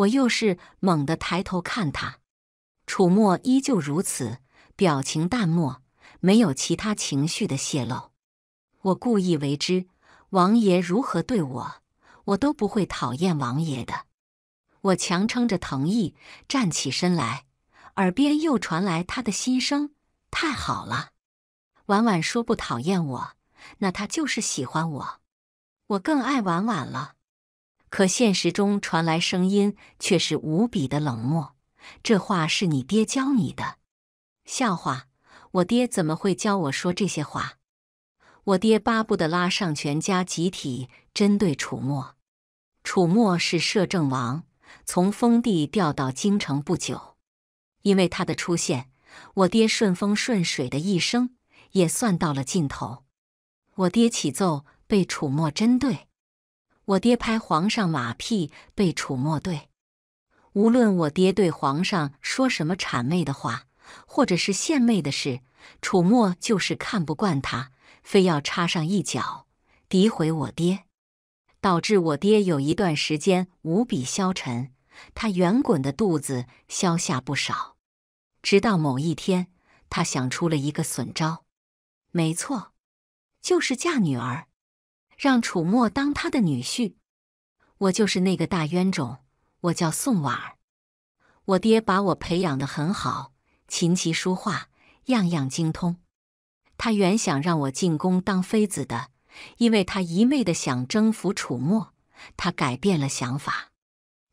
我又是猛地抬头看他，楚墨依旧如此，表情淡漠，没有其他情绪的泄露。我故意为之，王爷如何对我，我都不会讨厌王爷的。我强撑着疼意站起身来，耳边又传来他的心声：“太好了，婉婉说不讨厌我，那他就是喜欢我，我更爱婉婉了。”可现实中传来声音却是无比的冷漠。这话是你爹教你的？笑话！我爹怎么会教我说这些话？我爹巴不得拉上全家集体针对楚墨。楚墨是摄政王，从封地调到京城不久，因为他的出现，我爹顺风顺水的一生也算到了尽头。我爹起奏被楚墨针对。我爹拍皇上马屁被楚墨怼，无论我爹对皇上说什么谄媚的话，或者是献媚的事，楚墨就是看不惯他，非要插上一脚，诋毁我爹，导致我爹有一段时间无比消沉，他圆滚的肚子消下不少。直到某一天，他想出了一个损招，没错，就是嫁女儿。让楚墨当他的女婿，我就是那个大冤种，我叫宋婉儿，我爹把我培养的很好，琴棋书画样样精通。他原想让我进宫当妃子的，因为他一昧的想征服楚墨，他改变了想法。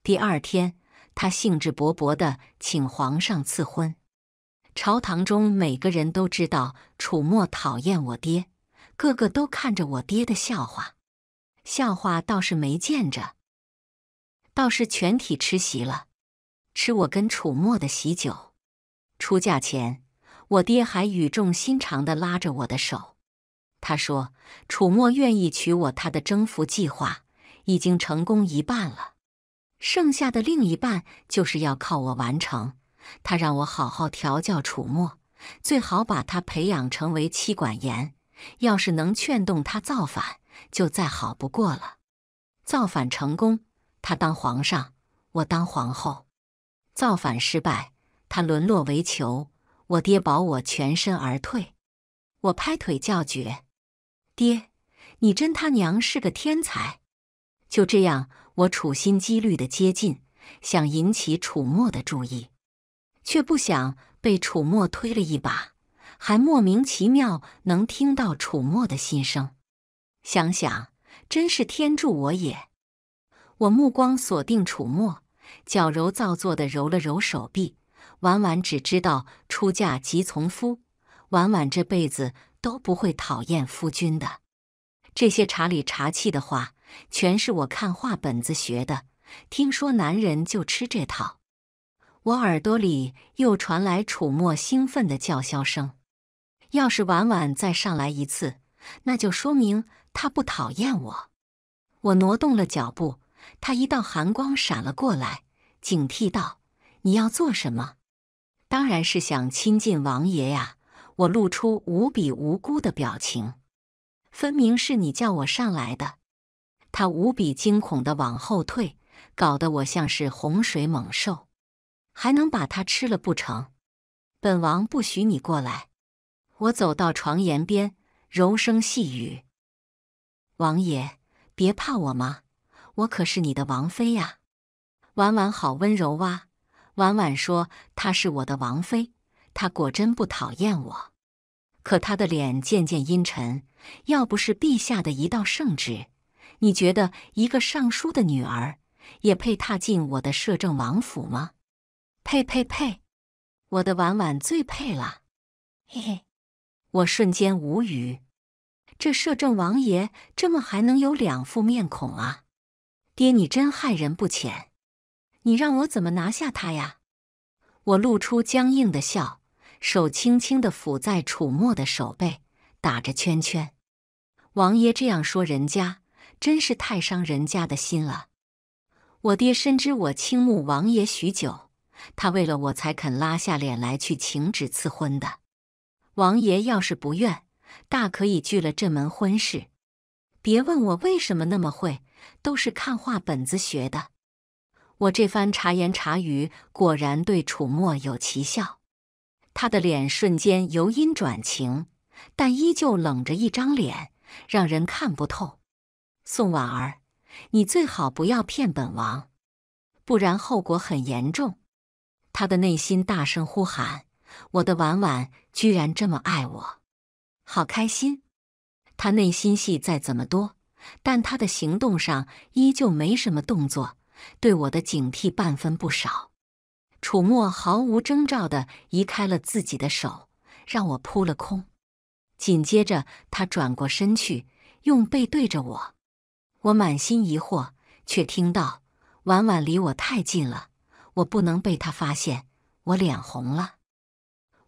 第二天，他兴致勃勃的请皇上赐婚，朝堂中每个人都知道楚墨讨厌我爹。个个都看着我爹的笑话，笑话倒是没见着，倒是全体吃席了，吃我跟楚墨的喜酒。出嫁前，我爹还语重心长的拉着我的手，他说：“楚墨愿意娶我，他的征服计划已经成功一半了，剩下的另一半就是要靠我完成。他让我好好调教楚墨，最好把他培养成为妻管严。”要是能劝动他造反，就再好不过了。造反成功，他当皇上，我当皇后；造反失败，他沦落为囚，我爹保我全身而退。我拍腿叫绝：“爹，你真他娘是个天才！”就这样，我处心积虑的接近，想引起楚墨的注意，却不想被楚墨推了一把。还莫名其妙能听到楚墨的心声，想想真是天助我也！我目光锁定楚墨，矫揉造作的揉了揉手臂。婉婉只知道出嫁即从夫，婉婉这辈子都不会讨厌夫君的。这些茶里茶气的话，全是我看画本子学的。听说男人就吃这套。我耳朵里又传来楚墨兴奋的叫嚣声。要是婉婉再上来一次，那就说明她不讨厌我。我挪动了脚步，她一道寒光闪了过来，警惕道：“你要做什么？”“当然是想亲近王爷呀！”我露出无比无辜的表情。分明是你叫我上来的。他无比惊恐地往后退，搞得我像是洪水猛兽，还能把他吃了不成？本王不许你过来！我走到床沿边，柔声细语：“王爷，别怕我嘛，我可是你的王妃呀。”婉婉好温柔哇！婉婉说她是我的王妃，她果真不讨厌我。可她的脸渐渐阴沉，要不是陛下的一道圣旨，你觉得一个尚书的女儿也配踏进我的摄政王府吗？呸呸呸！我的婉婉最配了，嘿嘿。我瞬间无语，这摄政王爷这么还能有两副面孔啊？爹，你真害人不浅，你让我怎么拿下他呀？我露出僵硬的笑，手轻轻的抚在楚墨的手背，打着圈圈。王爷这样说人家，真是太伤人家的心了。我爹深知我倾慕王爷许久，他为了我才肯拉下脸来去请旨赐婚的。王爷要是不愿，大可以拒了这门婚事。别问我为什么那么会，都是看话本子学的。我这番茶言茶语果然对楚墨有奇效，他的脸瞬间由阴转晴，但依旧冷着一张脸，让人看不透。宋婉儿，你最好不要骗本王，不然后果很严重。他的内心大声呼喊。我的婉婉居然这么爱我，好开心！他内心戏再怎么多，但他的行动上依旧没什么动作，对我的警惕半分不少。楚墨毫无征兆的移开了自己的手，让我扑了空。紧接着，他转过身去，用背对着我。我满心疑惑，却听到婉婉离我太近了，我不能被他发现。我脸红了。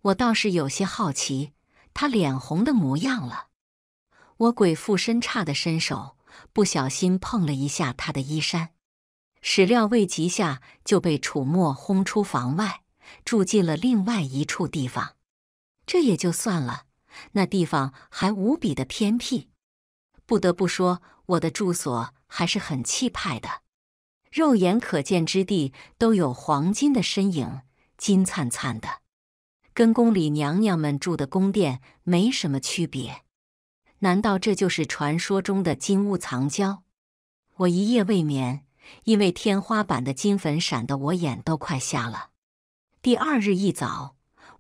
我倒是有些好奇他脸红的模样了。我鬼附身差的伸手，不小心碰了一下他的衣衫，始料未及下就被楚墨轰出房外，住进了另外一处地方。这也就算了，那地方还无比的偏僻。不得不说，我的住所还是很气派的，肉眼可见之地都有黄金的身影，金灿灿的。跟宫里娘娘们住的宫殿没什么区别，难道这就是传说中的金屋藏娇？我一夜未眠，因为天花板的金粉闪得我眼都快瞎了。第二日一早，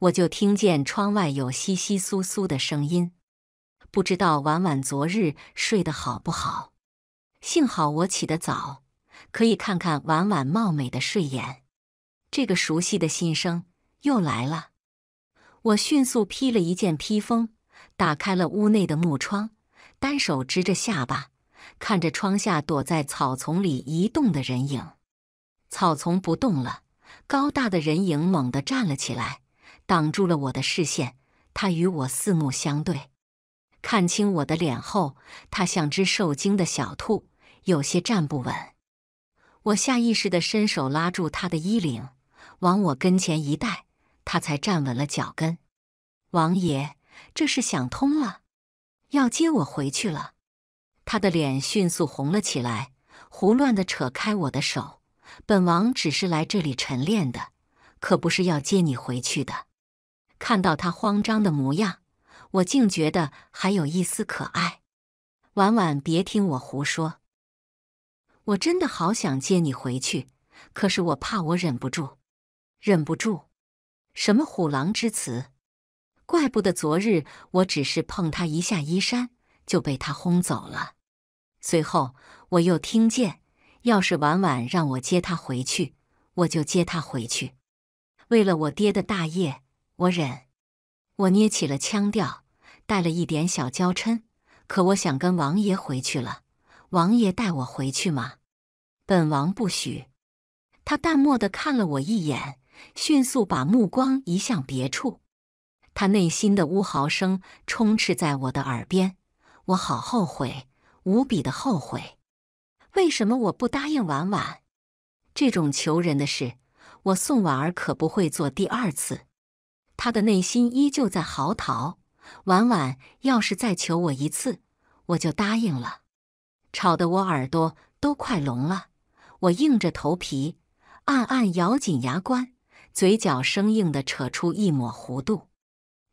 我就听见窗外有窸窸窣窣的声音，不知道婉婉昨日睡得好不好。幸好我起得早，可以看看婉婉貌美的睡颜。这个熟悉的心声又来了。我迅速披了一件披风，打开了屋内的木窗，单手支着下巴，看着窗下躲在草丛里移动的人影。草丛不动了，高大的人影猛地站了起来，挡住了我的视线。他与我四目相对，看清我的脸后，他像只受惊的小兔，有些站不稳。我下意识地伸手拉住他的衣领，往我跟前一带。他才站稳了脚跟，王爷，这是想通了，要接我回去了。他的脸迅速红了起来，胡乱的扯开我的手。本王只是来这里晨练的，可不是要接你回去的。看到他慌张的模样，我竟觉得还有一丝可爱。婉婉，别听我胡说，我真的好想接你回去，可是我怕我忍不住，忍不住。什么虎狼之词！怪不得昨日我只是碰他一下衣衫，就被他轰走了。随后我又听见，要是婉婉让我接他回去，我就接他回去。为了我爹的大业，我忍。我捏起了腔调，带了一点小娇嗔。可我想跟王爷回去了，王爷带我回去吗？本王不许。他淡漠的看了我一眼。迅速把目光移向别处，他内心的呜嚎声充斥在我的耳边，我好后悔，无比的后悔。为什么我不答应婉婉？这种求人的事，我宋婉儿可不会做第二次。他的内心依旧在嚎啕。婉婉要是再求我一次，我就答应了。吵得我耳朵都快聋了，我硬着头皮，暗暗咬紧牙关。嘴角生硬地扯出一抹弧度，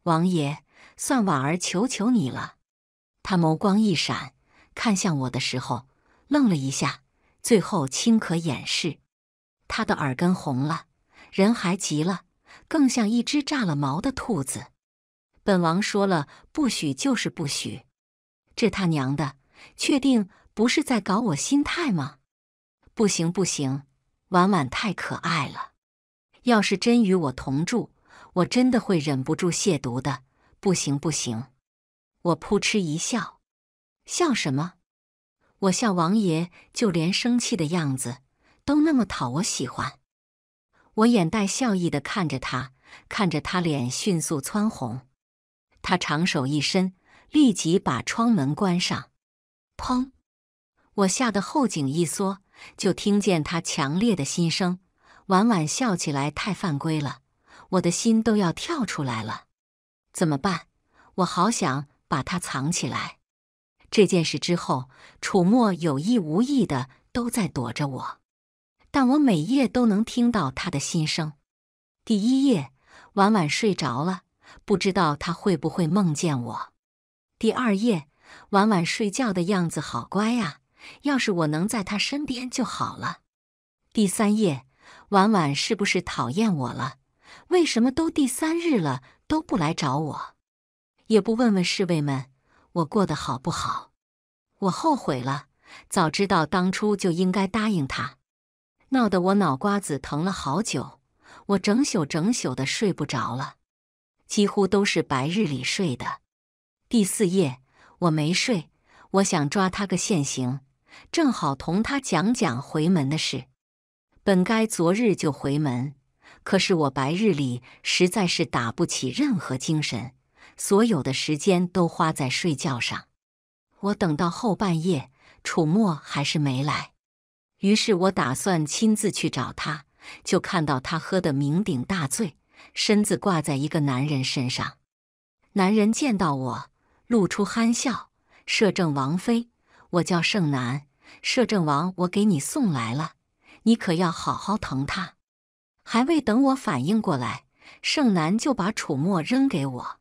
王爷，算婉儿求求你了。他眸光一闪，看向我的时候愣了一下，最后轻咳掩饰。他的耳根红了，人还急了，更像一只炸了毛的兔子。本王说了不许，就是不许。这他娘的，确定不是在搞我心态吗？不行不行，婉婉太可爱了。要是真与我同住，我真的会忍不住亵渎的。不行，不行！我扑哧一笑，笑什么？我笑王爷就连生气的样子都那么讨我喜欢。我眼带笑意的看着他，看着他脸迅速蹿红。他长手一伸，立即把窗门关上。砰！我吓得后颈一缩，就听见他强烈的心声。婉婉笑起来太犯规了，我的心都要跳出来了。怎么办？我好想把她藏起来。这件事之后，楚墨有意无意的都在躲着我，但我每夜都能听到他的心声。第一夜，婉婉睡着了，不知道他会不会梦见我。第二夜，婉婉睡觉的样子好乖啊，要是我能在他身边就好了。第三夜。婉婉是不是讨厌我了？为什么都第三日了都不来找我，也不问问侍卫们我过得好不好？我后悔了，早知道当初就应该答应他，闹得我脑瓜子疼了好久，我整宿整宿的睡不着了，几乎都是白日里睡的。第四夜我没睡，我想抓他个现行，正好同他讲讲回门的事。本该昨日就回门，可是我白日里实在是打不起任何精神，所有的时间都花在睡觉上。我等到后半夜，楚墨还是没来，于是我打算亲自去找他，就看到他喝得酩酊大醉，身子挂在一个男人身上。男人见到我，露出憨笑：“摄政王妃，我叫盛南，摄政王，我给你送来了。”你可要好好疼他。还未等我反应过来，盛楠就把楚墨扔给我，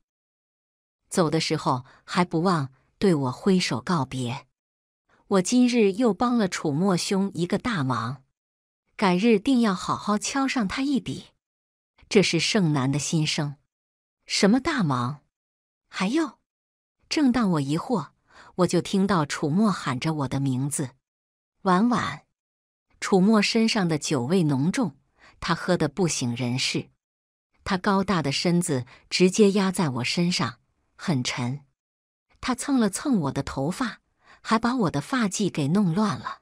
走的时候还不忘对我挥手告别。我今日又帮了楚墨兄一个大忙，改日定要好好敲上他一笔。这是盛楠的心声。什么大忙？还要？正当我疑惑，我就听到楚墨喊着我的名字：“婉婉。”楚墨身上的酒味浓重，他喝得不省人事。他高大的身子直接压在我身上，很沉。他蹭了蹭我的头发，还把我的发髻给弄乱了，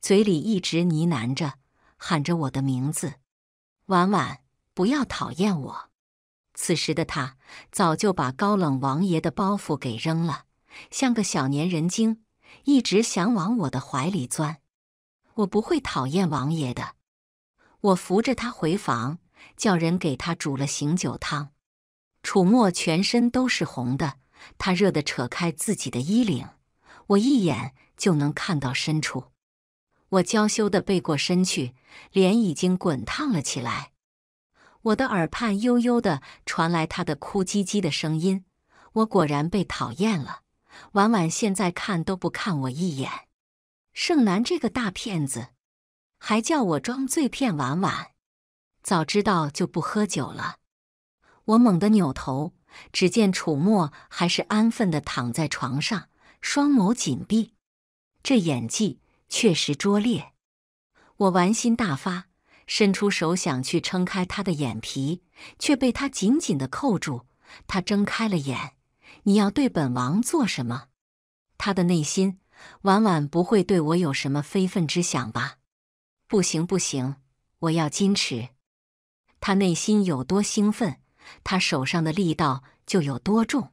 嘴里一直呢喃着，喊着我的名字：“婉婉，不要讨厌我。”此时的他早就把高冷王爷的包袱给扔了，像个小粘人精，一直想往我的怀里钻。我不会讨厌王爷的。我扶着他回房，叫人给他煮了醒酒汤。楚墨全身都是红的，他热得扯开自己的衣领，我一眼就能看到深处。我娇羞的背过身去，脸已经滚烫了起来。我的耳畔悠悠的传来他的哭唧唧的声音。我果然被讨厌了。婉婉现在看都不看我一眼。盛楠这个大骗子，还叫我装醉骗婉婉，早知道就不喝酒了。我猛地扭头，只见楚墨还是安分的躺在床上，双眸紧闭。这演技确实拙劣。我玩心大发，伸出手想去撑开他的眼皮，却被他紧紧的扣住。他睁开了眼，你要对本王做什么？他的内心。婉婉不会对我有什么非分之想吧？不行不行，我要矜持。他内心有多兴奋，他手上的力道就有多重。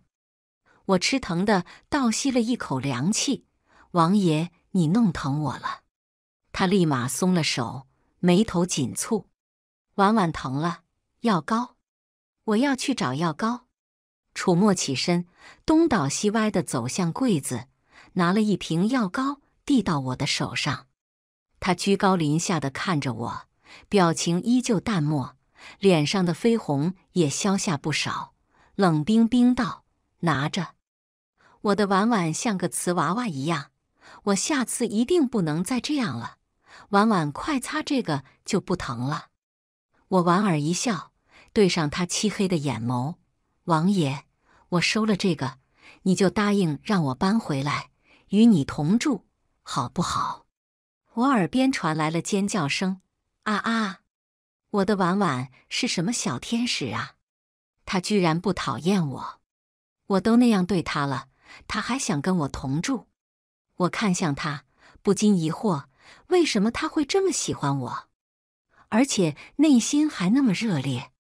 我吃疼的倒吸了一口凉气，王爷，你弄疼我了。他立马松了手，眉头紧蹙。婉婉疼了，药膏，我要去找药膏。楚墨起身，东倒西歪的走向柜子。拿了一瓶药膏递到我的手上，他居高临下的看着我，表情依旧淡漠，脸上的绯红也消下不少，冷冰冰道：“拿着。”我的婉婉像个瓷娃娃一样，我下次一定不能再这样了。婉婉，快擦这个就不疼了。我莞尔一笑，对上他漆黑的眼眸：“王爷，我收了这个，你就答应让我搬回来。”与你同住好不好？我耳边传来了尖叫声：“啊啊！”我的婉婉是什么小天使啊？他居然不讨厌我，我都那样对他了，他还想跟我同住？我看向他，不禁疑惑：为什么他会这么喜欢我？而且内心还那么热烈，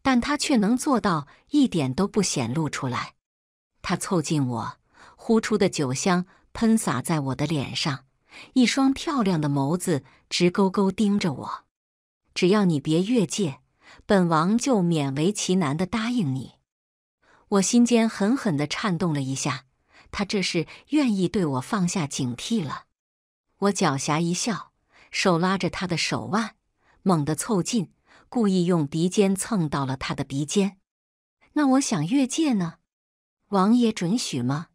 但他却能做到一点都不显露出来。他凑近我。呼出的酒香喷洒在我的脸上，一双漂亮的眸子直勾勾盯着我。只要你别越界，本王就勉为其难地答应你。我心间狠狠地颤动了一下，他这是愿意对我放下警惕了。我狡黠一笑，手拉着他的手腕，猛地凑近，故意用鼻尖蹭到了他的鼻尖。那我想越界呢？王爷准许吗？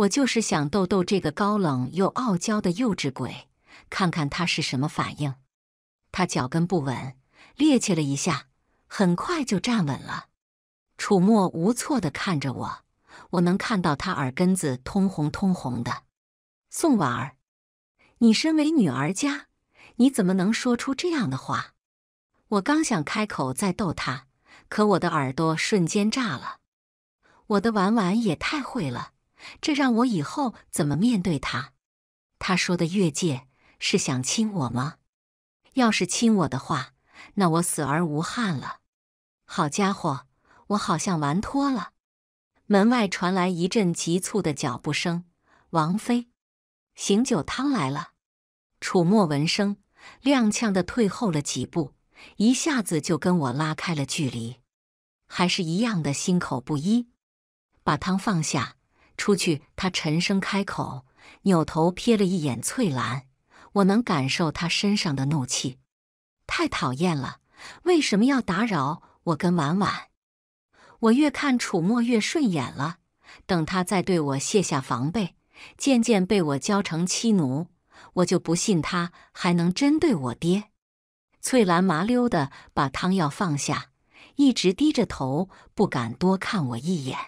我就是想逗逗这个高冷又傲娇的幼稚鬼，看看他是什么反应。他脚跟不稳，趔趄了一下，很快就站稳了。楚墨无措地看着我，我能看到他耳根子通红通红的。宋婉儿，你身为女儿家，你怎么能说出这样的话？我刚想开口再逗他，可我的耳朵瞬间炸了。我的婉婉也太会了。这让我以后怎么面对他？他说的越界是想亲我吗？要是亲我的话，那我死而无憾了。好家伙，我好像玩脱了！门外传来一阵急促的脚步声，王妃，醒酒汤来了。楚墨闻声，踉跄的退后了几步，一下子就跟我拉开了距离，还是一样的心口不一。把汤放下。出去，他沉声开口，扭头瞥了一眼翠兰。我能感受她身上的怒气，太讨厌了！为什么要打扰我跟婉婉？我越看楚墨越顺眼了。等他再对我卸下防备，渐渐被我教成妻奴，我就不信他还能针对我爹。翠兰麻溜的把汤药放下，一直低着头，不敢多看我一眼。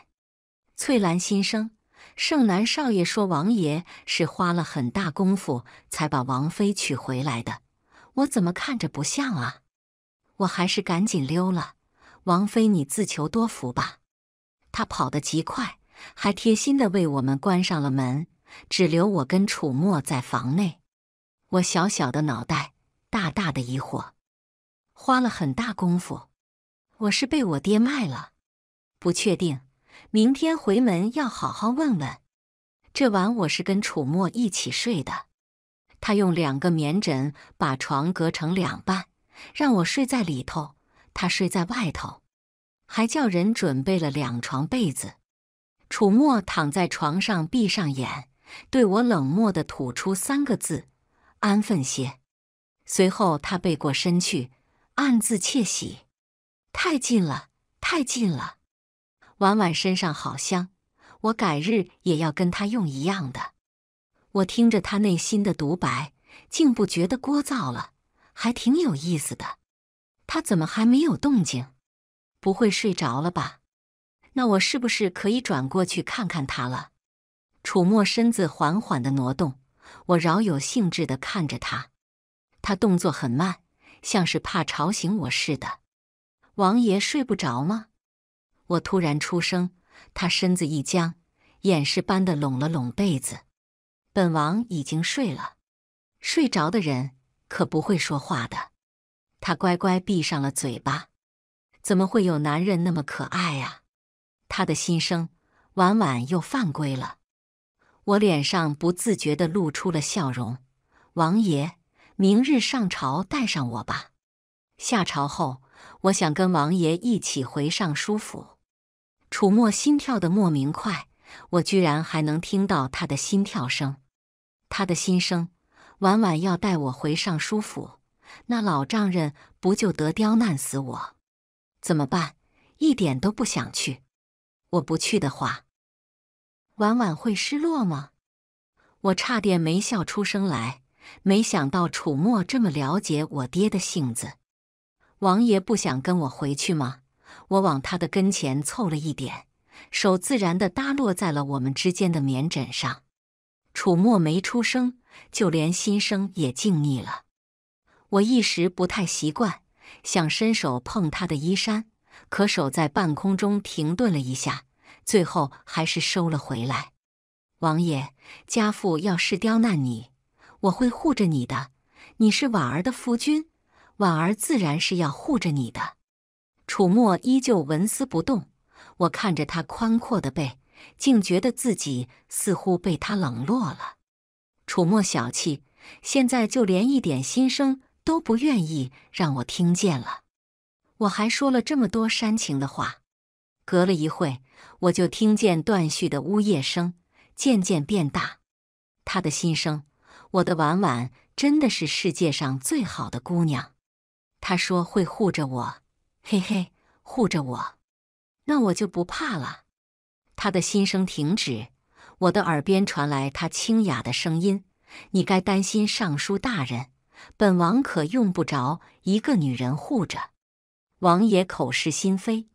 翠兰心生。盛南少爷说：“王爷是花了很大功夫才把王妃娶回来的，我怎么看着不像啊？我还是赶紧溜了。王妃，你自求多福吧。”他跑得极快，还贴心地为我们关上了门，只留我跟楚墨在房内。我小小的脑袋，大大的疑惑。花了很大功夫，我是被我爹卖了？不确定。明天回门要好好问问。这晚我是跟楚墨一起睡的，他用两个棉枕把床隔成两半，让我睡在里头，他睡在外头，还叫人准备了两床被子。楚墨躺在床上，闭上眼，对我冷漠的吐出三个字：“安分些。”随后他背过身去，暗自窃喜：太近了，太近了。婉婉身上好香，我改日也要跟她用一样的。我听着她内心的独白，竟不觉得聒噪了，还挺有意思的。她怎么还没有动静？不会睡着了吧？那我是不是可以转过去看看她了？楚墨身子缓缓的挪动，我饶有兴致的看着他。他动作很慢，像是怕吵醒我似的。王爷睡不着吗？我突然出声，他身子一僵，掩饰般的拢了拢被子。本王已经睡了，睡着的人可不会说话的。他乖乖闭上了嘴巴。怎么会有男人那么可爱啊？他的心声，婉婉又犯规了。我脸上不自觉地露出了笑容。王爷，明日上朝带上我吧。下朝后，我想跟王爷一起回尚书府。楚墨心跳的莫名快，我居然还能听到他的心跳声，他的心声。婉婉要带我回尚书府，那老丈人不就得刁难死我？怎么办？一点都不想去。我不去的话，婉婉会失落吗？我差点没笑出声来。没想到楚墨这么了解我爹的性子。王爷不想跟我回去吗？我往他的跟前凑了一点，手自然的搭落在了我们之间的棉枕上。楚墨没出声，就连心声也静谧了。我一时不太习惯，想伸手碰他的衣衫，可手在半空中停顿了一下，最后还是收了回来。王爷，家父要是刁难你，我会护着你的。你是婉儿的夫君，婉儿自然是要护着你的。楚墨依旧纹丝不动，我看着他宽阔的背，竟觉得自己似乎被他冷落了。楚墨小气，现在就连一点心声都不愿意让我听见了。我还说了这么多煽情的话，隔了一会，我就听见断续的呜咽声渐渐变大，他的心声：“我的婉婉真的是世界上最好的姑娘。”他说会护着我。嘿嘿，护着我，那我就不怕了。他的心声停止，我的耳边传来他清雅的声音：“你该担心尚书大人，本王可用不着一个女人护着。”王爷口是心非，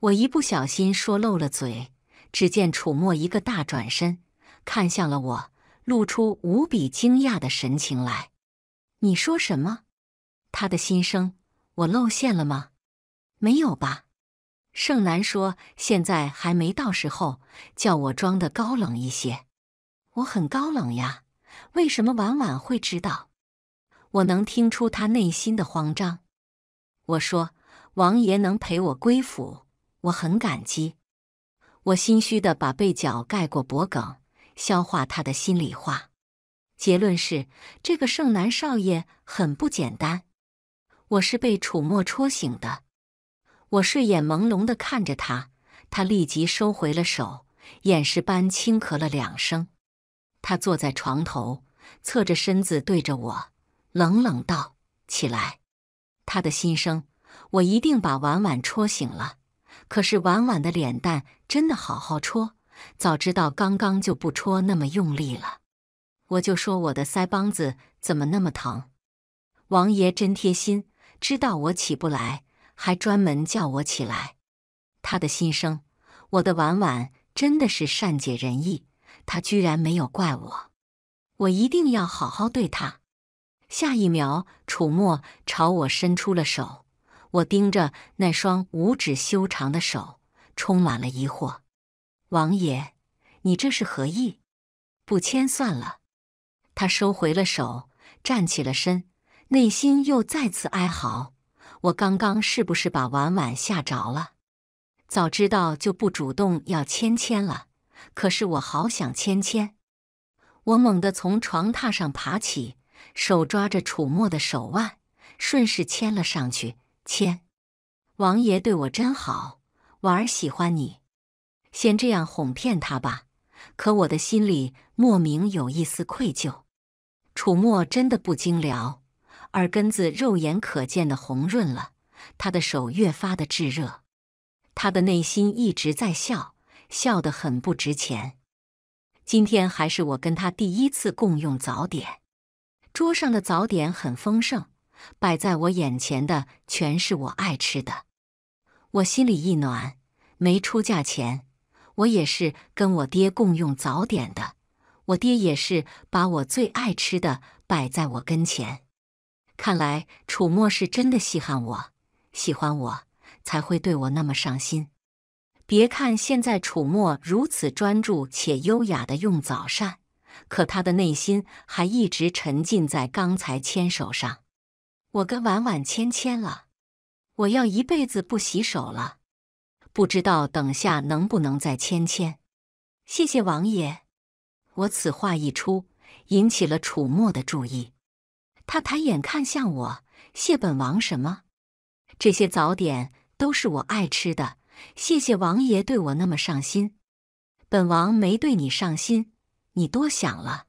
我一不小心说漏了嘴。只见楚墨一个大转身，看向了我，露出无比惊讶的神情来。“你说什么？”他的心声，我露馅了吗？没有吧，盛楠说现在还没到时候，叫我装的高冷一些。我很高冷呀，为什么晚晚会知道？我能听出他内心的慌张。我说王爷能陪我归府，我很感激。我心虚的把被角盖过脖梗，消化他的心里话。结论是这个盛南少爷很不简单。我是被楚墨戳醒的。我睡眼朦胧地看着他，他立即收回了手，掩饰般轻咳了两声。他坐在床头，侧着身子对着我，冷冷道：“起来。”他的心声：我一定把婉婉戳醒了。可是婉婉的脸蛋真的好好戳，早知道刚刚就不戳那么用力了。我就说我的腮帮子怎么那么疼？王爷真贴心，知道我起不来。还专门叫我起来，他的心声，我的婉婉真的是善解人意，他居然没有怪我，我一定要好好对他。下一秒，楚墨朝我伸出了手，我盯着那双五指修长的手，充满了疑惑。王爷，你这是何意？不签算了。他收回了手，站起了身，内心又再次哀嚎。我刚刚是不是把婉婉吓着了？早知道就不主动要芊芊了。可是我好想芊芊。我猛地从床榻上爬起，手抓着楚墨的手腕，顺势牵了上去，牵。王爷对我真好，婉儿喜欢你。先这样哄骗他吧。可我的心里莫名有一丝愧疚。楚墨真的不精聊。耳根子肉眼可见的红润了，他的手越发的炙热，他的内心一直在笑，笑得很不值钱。今天还是我跟他第一次共用早点，桌上的早点很丰盛，摆在我眼前的全是我爱吃的，我心里一暖。没出嫁前，我也是跟我爹共用早点的，我爹也是把我最爱吃的摆在我跟前。看来楚墨是真的稀罕我，喜欢我才会对我那么上心。别看现在楚墨如此专注且优雅的用早膳，可他的内心还一直沉浸在刚才牵手上。我跟婉婉牵牵了，我要一辈子不洗手了。不知道等下能不能再牵牵。谢谢王爷。我此话一出，引起了楚墨的注意。他抬眼看向我，谢本王什么？这些早点都是我爱吃的，谢谢王爷对我那么上心。本王没对你上心，你多想了。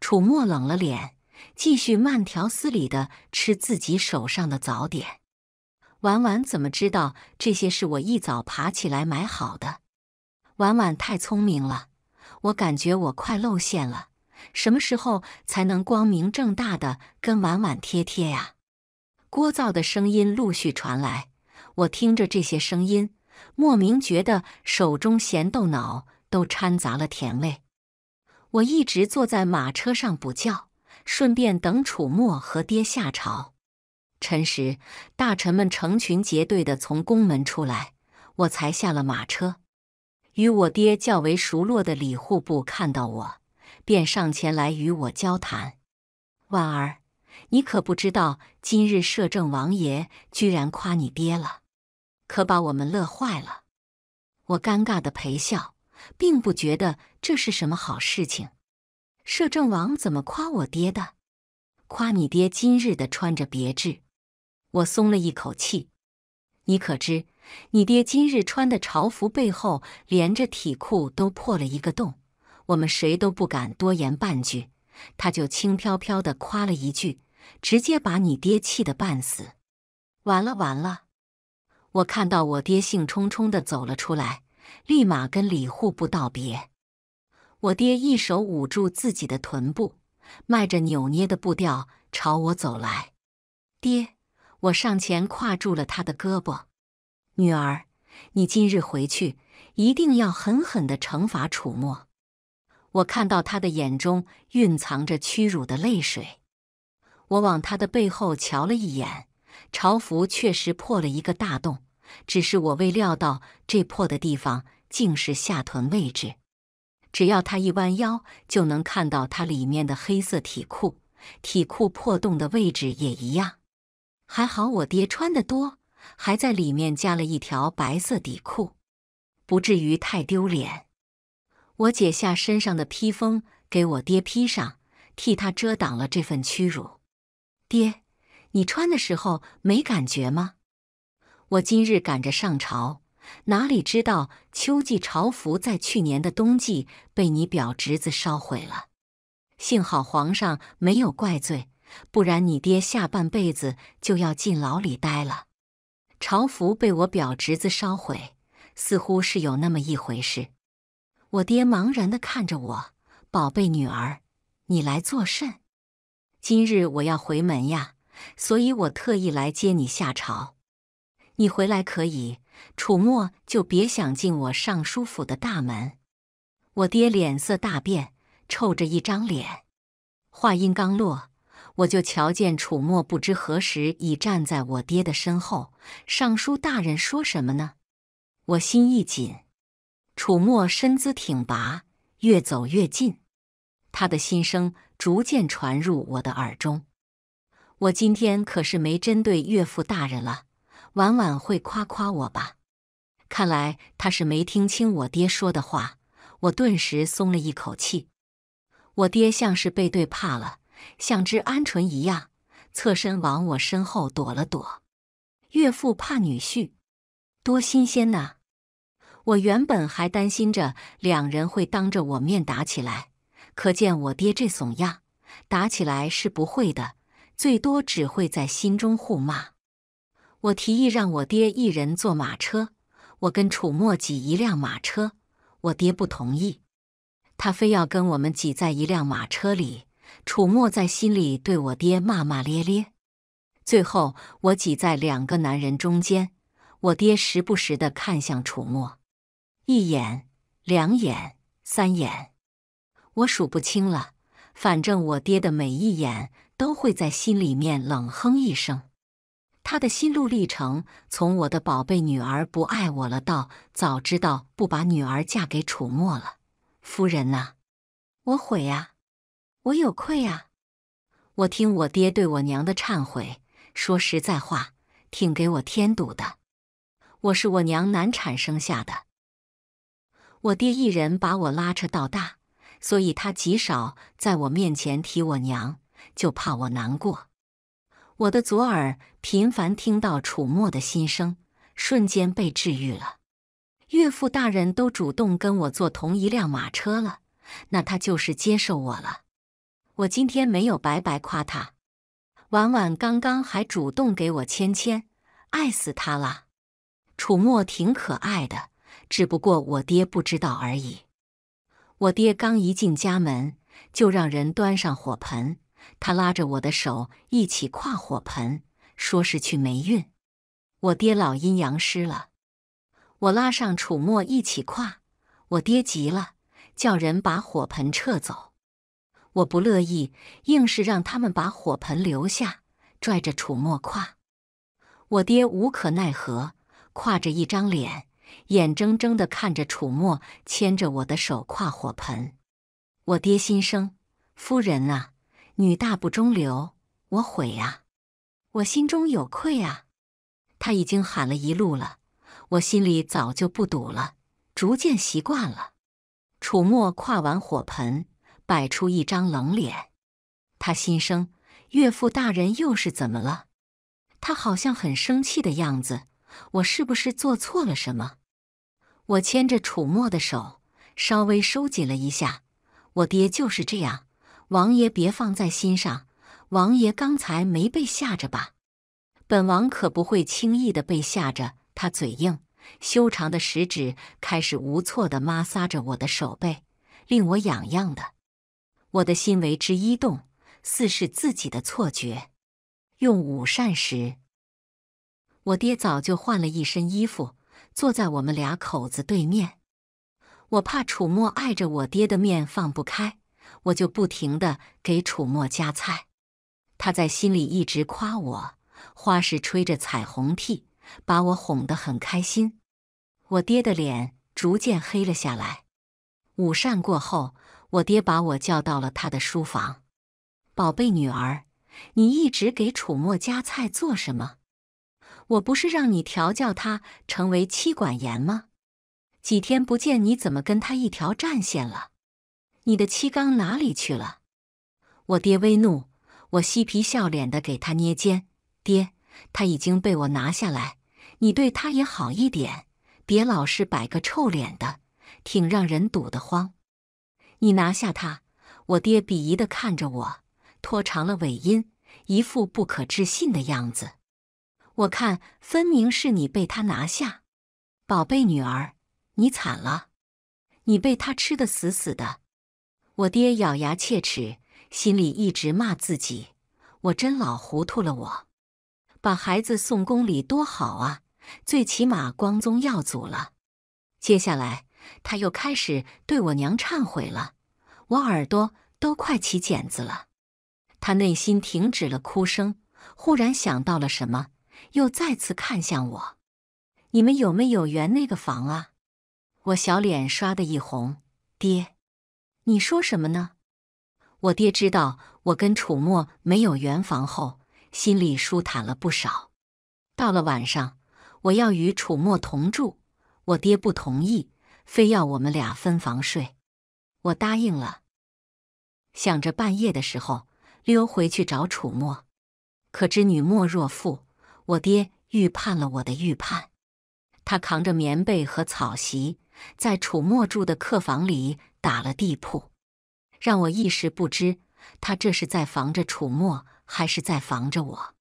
楚墨冷了脸，继续慢条斯理的吃自己手上的早点。婉婉怎么知道这些是我一早爬起来买好的？婉婉太聪明了，我感觉我快露馅了。什么时候才能光明正大的跟婉婉贴贴呀？聒噪的声音陆续传来，我听着这些声音，莫名觉得手中咸豆脑都掺杂了甜味。我一直坐在马车上补觉，顺便等楚墨和爹下朝。辰时，大臣们成群结队的从宫门出来，我才下了马车。与我爹较为熟络的李户部看到我。便上前来与我交谈，婉儿，你可不知道，今日摄政王爷居然夸你爹了，可把我们乐坏了。我尴尬的陪笑，并不觉得这是什么好事情。摄政王怎么夸我爹的？夸你爹今日的穿着别致。我松了一口气。你可知，你爹今日穿的朝服背后连着体裤都破了一个洞。我们谁都不敢多言半句，他就轻飘飘的夸了一句，直接把你爹气得半死。完了完了！我看到我爹兴冲冲的走了出来，立马跟李户部道别。我爹一手捂住自己的臀部，迈着扭捏的步调朝我走来。爹，我上前跨住了他的胳膊。女儿，你今日回去一定要狠狠的惩罚楚墨。我看到他的眼中蕴藏着屈辱的泪水，我往他的背后瞧了一眼，朝服确实破了一个大洞，只是我未料到这破的地方竟是下臀位置，只要他一弯腰就能看到他里面的黑色体裤，体裤破洞的位置也一样。还好我爹穿的多，还在里面加了一条白色底裤，不至于太丢脸。我解下身上的披风，给我爹披上，替他遮挡了这份屈辱。爹，你穿的时候没感觉吗？我今日赶着上朝，哪里知道秋季朝服在去年的冬季被你表侄子烧毁了？幸好皇上没有怪罪，不然你爹下半辈子就要进牢里待了。朝服被我表侄子烧毁，似乎是有那么一回事。我爹茫然地看着我，宝贝女儿，你来作甚？今日我要回门呀，所以我特意来接你下朝。你回来可以，楚墨就别想进我尚书府的大门。我爹脸色大变，臭着一张脸。话音刚落，我就瞧见楚墨不知何时已站在我爹的身后。尚书大人说什么呢？我心一紧。楚墨身姿挺拔，越走越近，他的心声逐渐传入我的耳中。我今天可是没针对岳父大人了，晚晚会夸夸我吧。看来他是没听清我爹说的话，我顿时松了一口气。我爹像是被对怕了，像只鹌鹑一样，侧身往我身后躲了躲。岳父怕女婿，多新鲜呐！我原本还担心着两人会当着我面打起来，可见我爹这怂样，打起来是不会的，最多只会在心中互骂。我提议让我爹一人坐马车，我跟楚墨挤一辆马车。我爹不同意，他非要跟我们挤在一辆马车里。楚墨在心里对我爹骂骂咧咧。最后我挤在两个男人中间，我爹时不时的看向楚墨。一眼，两眼，三眼，我数不清了。反正我爹的每一眼都会在心里面冷哼一声。他的心路历程，从我的宝贝女儿不爱我了，到早知道不把女儿嫁给楚墨了。夫人呐，我悔呀，我有愧呀。我听我爹对我娘的忏悔，说实在话，挺给我添堵的。我是我娘难产生下的。我爹一人把我拉扯到大，所以他极少在我面前提我娘，就怕我难过。我的左耳频繁听到楚墨的心声，瞬间被治愈了。岳父大人都主动跟我坐同一辆马车了，那他就是接受我了。我今天没有白白夸他。婉婉刚刚还主动给我签签，爱死他了。楚墨挺可爱的。只不过我爹不知道而已。我爹刚一进家门，就让人端上火盆，他拉着我的手一起跨火盆，说是去霉运。我爹老阴阳师了，我拉上楚墨一起跨，我爹急了，叫人把火盆撤走。我不乐意，硬是让他们把火盆留下，拽着楚墨跨。我爹无可奈何，挎着一张脸。眼睁睁地看着楚墨牵着我的手跨火盆，我爹心声：“夫人啊，女大不中留，我悔呀，我心中有愧啊。”他已经喊了一路了，我心里早就不堵了，逐渐习惯了。楚墨跨完火盆，摆出一张冷脸，他心声：“岳父大人又是怎么了？他好像很生气的样子。”我是不是做错了什么？我牵着楚墨的手，稍微收紧了一下。我爹就是这样，王爷别放在心上。王爷刚才没被吓着吧？本王可不会轻易的被吓着。他嘴硬，修长的食指开始无措的摩挲着我的手背，令我痒痒的。我的心为之一动，似是自己的错觉。用午膳时。我爹早就换了一身衣服，坐在我们俩口子对面。我怕楚墨碍着我爹的面放不开，我就不停的给楚墨夹菜。他在心里一直夸我，花式吹着彩虹屁，把我哄得很开心。我爹的脸逐渐黑了下来。午膳过后，我爹把我叫到了他的书房。“宝贝女儿，你一直给楚墨夹菜做什么？”我不是让你调教他成为妻管严吗？几天不见，你怎么跟他一条战线了？你的妻纲哪里去了？我爹微怒，我嬉皮笑脸的给他捏肩。爹，他已经被我拿下来，你对他也好一点，别老是摆个臭脸的，挺让人堵得慌。你拿下他！我爹鄙夷的看着我，拖长了尾音，一副不可置信的样子。我看分明是你被他拿下，宝贝女儿，你惨了，你被他吃的死死的。我爹咬牙切齿，心里一直骂自己：我真老糊涂了，我把孩子送宫里多好啊，最起码光宗耀祖了。接下来他又开始对我娘忏悔了，我耳朵都快起茧子了。他内心停止了哭声，忽然想到了什么。又再次看向我，你们有没有圆那个房啊？我小脸刷的一红，爹，你说什么呢？我爹知道我跟楚墨没有圆房后，心里舒坦了不少。到了晚上，我要与楚墨同住，我爹不同意，非要我们俩分房睡。我答应了，想着半夜的时候溜回去找楚墨，可知女莫若父，我爹预判了我的预判，他扛着棉被和草席，在楚墨住的客房里打了地铺，让我一时不知他这是在防着楚墨，还是在防着我。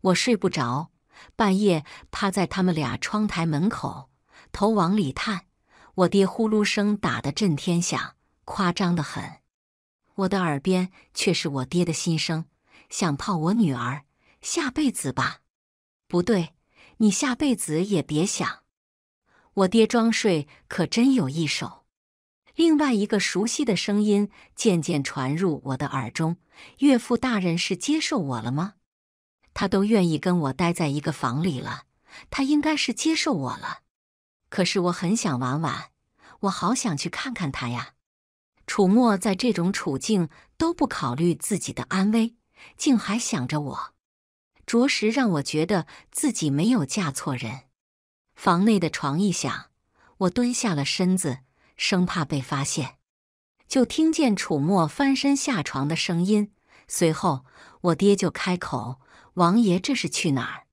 我睡不着，半夜趴在他们俩窗台门口，头往里探。我爹呼噜声打得震天响，夸张的很。我的耳边却是我爹的心声：想泡我女儿，下辈子吧。不对，你下辈子也别想。我爹装睡可真有一手。另外一个熟悉的声音渐渐传入我的耳中：“岳父大人是接受我了吗？”他都愿意跟我待在一个房里了，他应该是接受我了。可是我很想婉婉，我好想去看看他呀。楚墨在这种处境都不考虑自己的安危，竟还想着我。着实让我觉得自己没有嫁错人。房内的床一响，我蹲下了身子，生怕被发现，就听见楚墨翻身下床的声音。随后，我爹就开口：“王爷这是去哪儿？”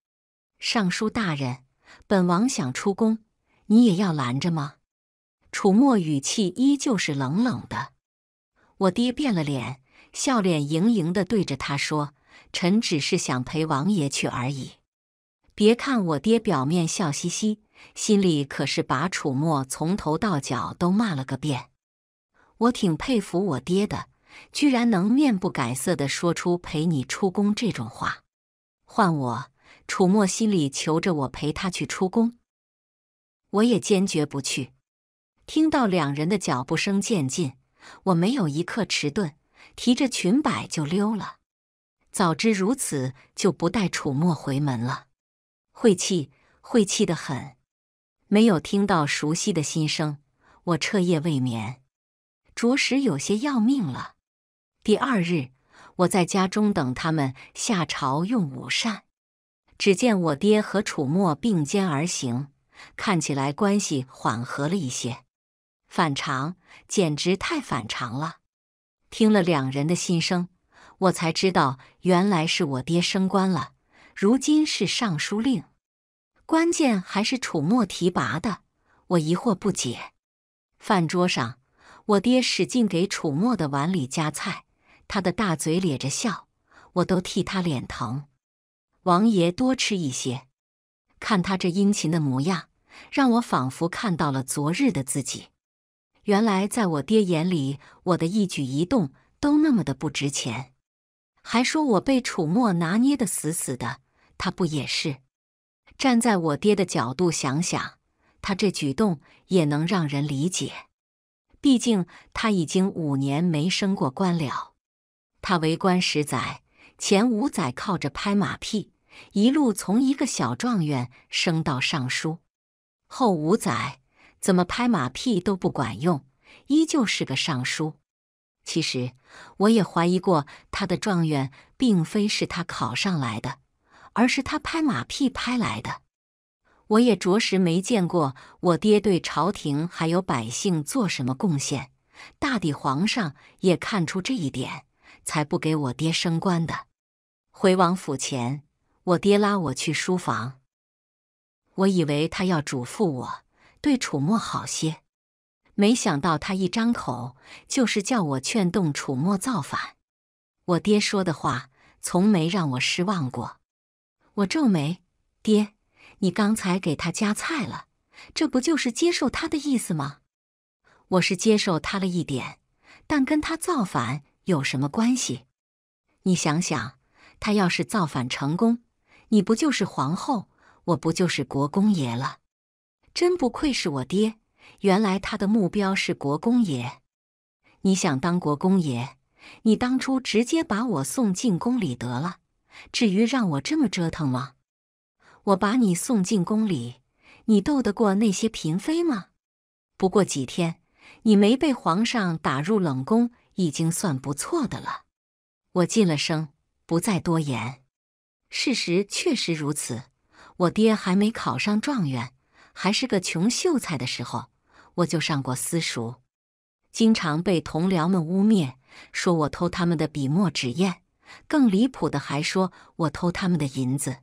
尚书大人，本王想出宫，你也要拦着吗？”楚墨语气依旧是冷冷的。我爹变了脸，笑脸盈盈的对着他说。臣只是想陪王爷去而已。别看我爹表面笑嘻嘻，心里可是把楚墨从头到脚都骂了个遍。我挺佩服我爹的，居然能面不改色地说出陪你出宫这种话。换我，楚墨心里求着我陪他去出宫，我也坚决不去。听到两人的脚步声渐近，我没有一刻迟钝，提着裙摆就溜了。早知如此，就不带楚墨回门了。晦气，晦气的很！没有听到熟悉的心声，我彻夜未眠，着实有些要命了。第二日，我在家中等他们下朝用午膳，只见我爹和楚墨并肩而行，看起来关系缓和了一些。反常，简直太反常了！听了两人的心声。我才知道，原来是我爹升官了，如今是尚书令，关键还是楚墨提拔的。我疑惑不解。饭桌上，我爹使劲给楚墨的碗里夹菜，他的大嘴咧着笑，我都替他脸疼。王爷多吃一些，看他这殷勤的模样，让我仿佛看到了昨日的自己。原来，在我爹眼里，我的一举一动都那么的不值钱。还说我被楚墨拿捏得死死的，他不也是？站在我爹的角度想想，他这举动也能让人理解。毕竟他已经五年没升过官了。他为官十载，前五载靠着拍马屁，一路从一个小状元升到尚书；后五载怎么拍马屁都不管用，依旧是个尚书。其实，我也怀疑过他的状元并非是他考上来的，而是他拍马屁拍来的。我也着实没见过我爹对朝廷还有百姓做什么贡献，大抵皇上也看出这一点，才不给我爹升官的。回王府前，我爹拉我去书房，我以为他要嘱咐我，对楚墨好些。没想到他一张口就是叫我劝动楚墨造反。我爹说的话从没让我失望过。我皱眉：“爹，你刚才给他夹菜了，这不就是接受他的意思吗？”我是接受他了一点，但跟他造反有什么关系？你想想，他要是造反成功，你不就是皇后？我不就是国公爷了？真不愧是我爹。原来他的目标是国公爷。你想当国公爷？你当初直接把我送进宫里得了，至于让我这么折腾吗？我把你送进宫里，你斗得过那些嫔妃吗？不过几天，你没被皇上打入冷宫已经算不错的了。我噤了声，不再多言。事实确实如此。我爹还没考上状元，还是个穷秀才的时候。我就上过私塾，经常被同僚们污蔑，说我偷他们的笔墨纸砚。更离谱的还说我偷他们的银子。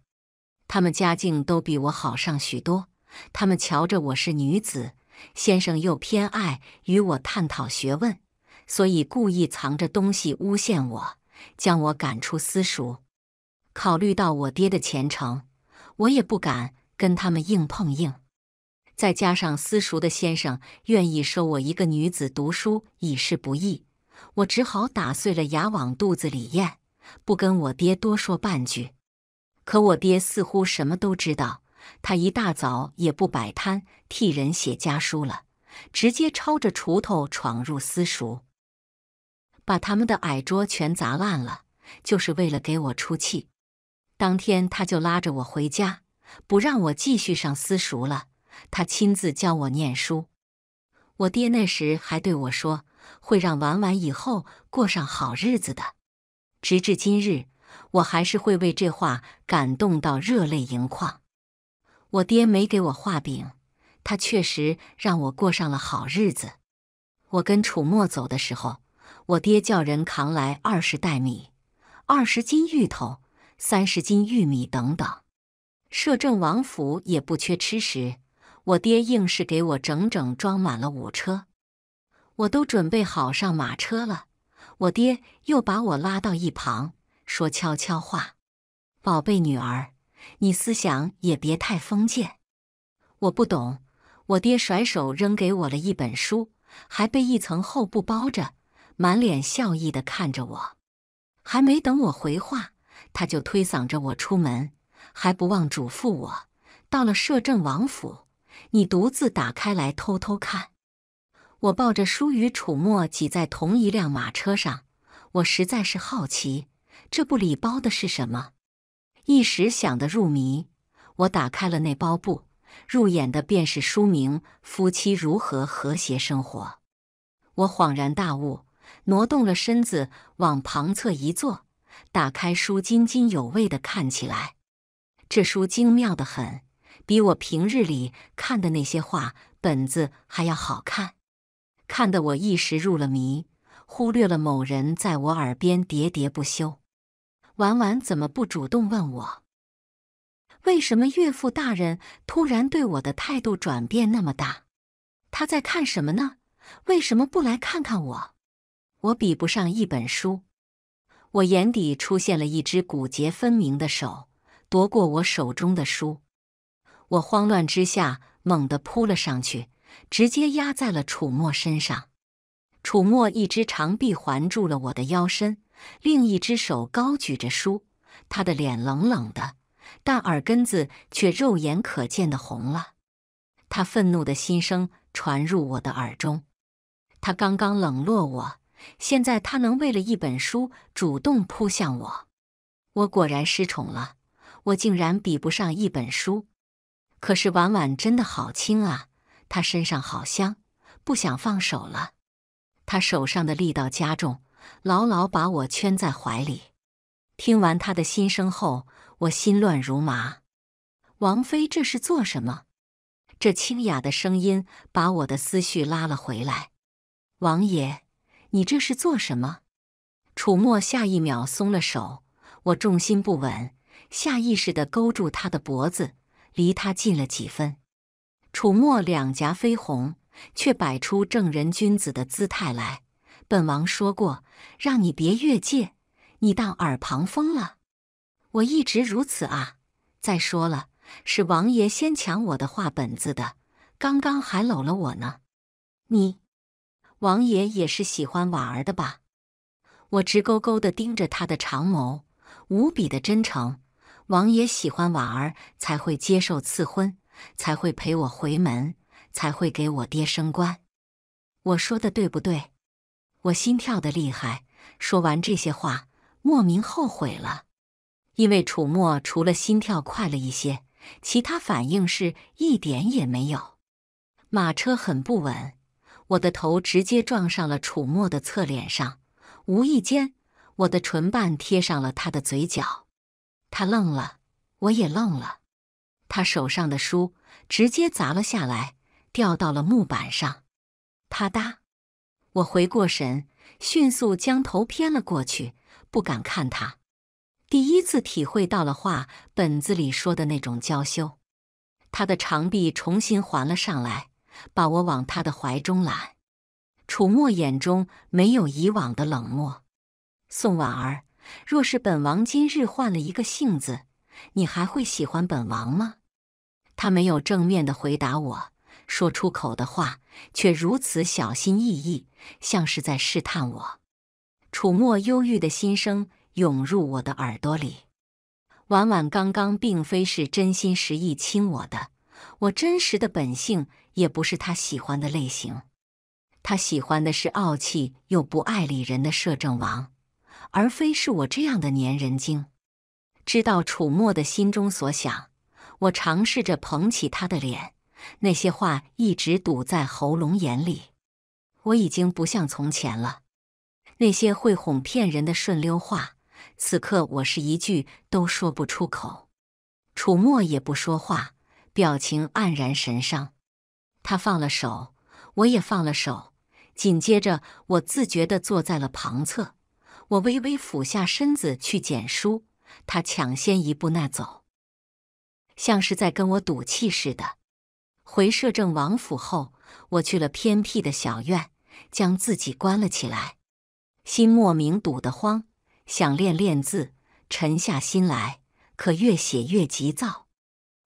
他们家境都比我好上许多，他们瞧着我是女子，先生又偏爱与我探讨学问，所以故意藏着东西诬陷我，将我赶出私塾。考虑到我爹的前程，我也不敢跟他们硬碰硬。再加上私塾的先生愿意收我一个女子读书已是不易，我只好打碎了牙往肚子里咽，不跟我爹多说半句。可我爹似乎什么都知道，他一大早也不摆摊替人写家书了，直接抄着锄头闯入私塾，把他们的矮桌全砸烂了，就是为了给我出气。当天他就拉着我回家，不让我继续上私塾了。他亲自教我念书，我爹那时还对我说，会让婉婉以后过上好日子的。直至今日，我还是会为这话感动到热泪盈眶。我爹没给我画饼，他确实让我过上了好日子。我跟楚墨走的时候，我爹叫人扛来二十袋米、二十斤芋头、三十斤玉米等等。摄政王府也不缺吃食。我爹硬是给我整整装满了五车，我都准备好上马车了。我爹又把我拉到一旁说悄悄话：“宝贝女儿，你思想也别太封建。”我不懂。我爹甩手扔给我了一本书，还被一层厚布包着，满脸笑意的看着我。还没等我回话，他就推搡着我出门，还不忘嘱咐我：“到了摄政王府。”你独自打开来偷偷看，我抱着书与楚墨挤在同一辆马车上，我实在是好奇，这布里包的是什么？一时想得入迷，我打开了那包布，入眼的便是书名《夫妻如何和谐生活》。我恍然大悟，挪动了身子往旁侧一坐，打开书津津有味的看起来。这书精妙的很。比我平日里看的那些画本子还要好看，看得我一时入了迷，忽略了某人在我耳边喋喋不休。婉婉怎么不主动问我？为什么岳父大人突然对我的态度转变那么大？他在看什么呢？为什么不来看看我？我比不上一本书。我眼底出现了一只骨节分明的手，夺过我手中的书。我慌乱之下猛地扑了上去，直接压在了楚墨身上。楚墨一只长臂环住了我的腰身，另一只手高举着书。他的脸冷冷的，但耳根子却肉眼可见的红了。他愤怒的心声传入我的耳中。他刚刚冷落我，现在他能为了一本书主动扑向我？我果然失宠了，我竟然比不上一本书。可是婉婉真的好轻啊，她身上好香，不想放手了。她手上的力道加重，牢牢把我圈在怀里。听完她的心声后，我心乱如麻。王妃这是做什么？这清雅的声音把我的思绪拉了回来。王爷，你这是做什么？楚墨下一秒松了手，我重心不稳，下意识地勾住他的脖子。离他近了几分，楚墨两颊绯红，却摆出正人君子的姿态来。本王说过，让你别越界，你当耳旁风了。我一直如此啊。再说了，是王爷先抢我的话本子的，刚刚还搂了我呢。你，王爷也是喜欢婉儿的吧？我直勾勾地盯着他的长眸，无比的真诚。王爷喜欢婉儿，才会接受赐婚，才会陪我回门，才会给我爹升官。我说的对不对？我心跳的厉害。说完这些话，莫名后悔了，因为楚墨除了心跳快了一些，其他反应是一点也没有。马车很不稳，我的头直接撞上了楚墨的侧脸上，无意间，我的唇瓣贴上了他的嘴角。他愣了，我也愣了。他手上的书直接砸了下来，掉到了木板上，啪嗒。我回过神，迅速将头偏了过去，不敢看他。第一次体会到了画本子里说的那种娇羞。他的长臂重新环了上来，把我往他的怀中揽。楚墨眼中没有以往的冷漠，宋婉儿。若是本王今日换了一个性子，你还会喜欢本王吗？他没有正面的回答我，说出口的话却如此小心翼翼，像是在试探我。楚墨忧郁的心声涌入我的耳朵里。婉婉刚刚并非是真心实意亲我的，我真实的本性也不是他喜欢的类型。他喜欢的是傲气又不爱理人的摄政王。而非是我这样的粘人精，知道楚墨的心中所想，我尝试着捧起他的脸，那些话一直堵在喉咙眼里，我已经不像从前了，那些会哄骗人的顺溜话，此刻我是一句都说不出口。楚墨也不说话，表情黯然神伤。他放了手，我也放了手，紧接着我自觉地坐在了旁侧。我微微俯下身子去捡书，他抢先一步那走，像是在跟我赌气似的。回摄政王府后，我去了偏僻的小院，将自己关了起来，心莫名堵得慌，想练练字，沉下心来，可越写越急躁。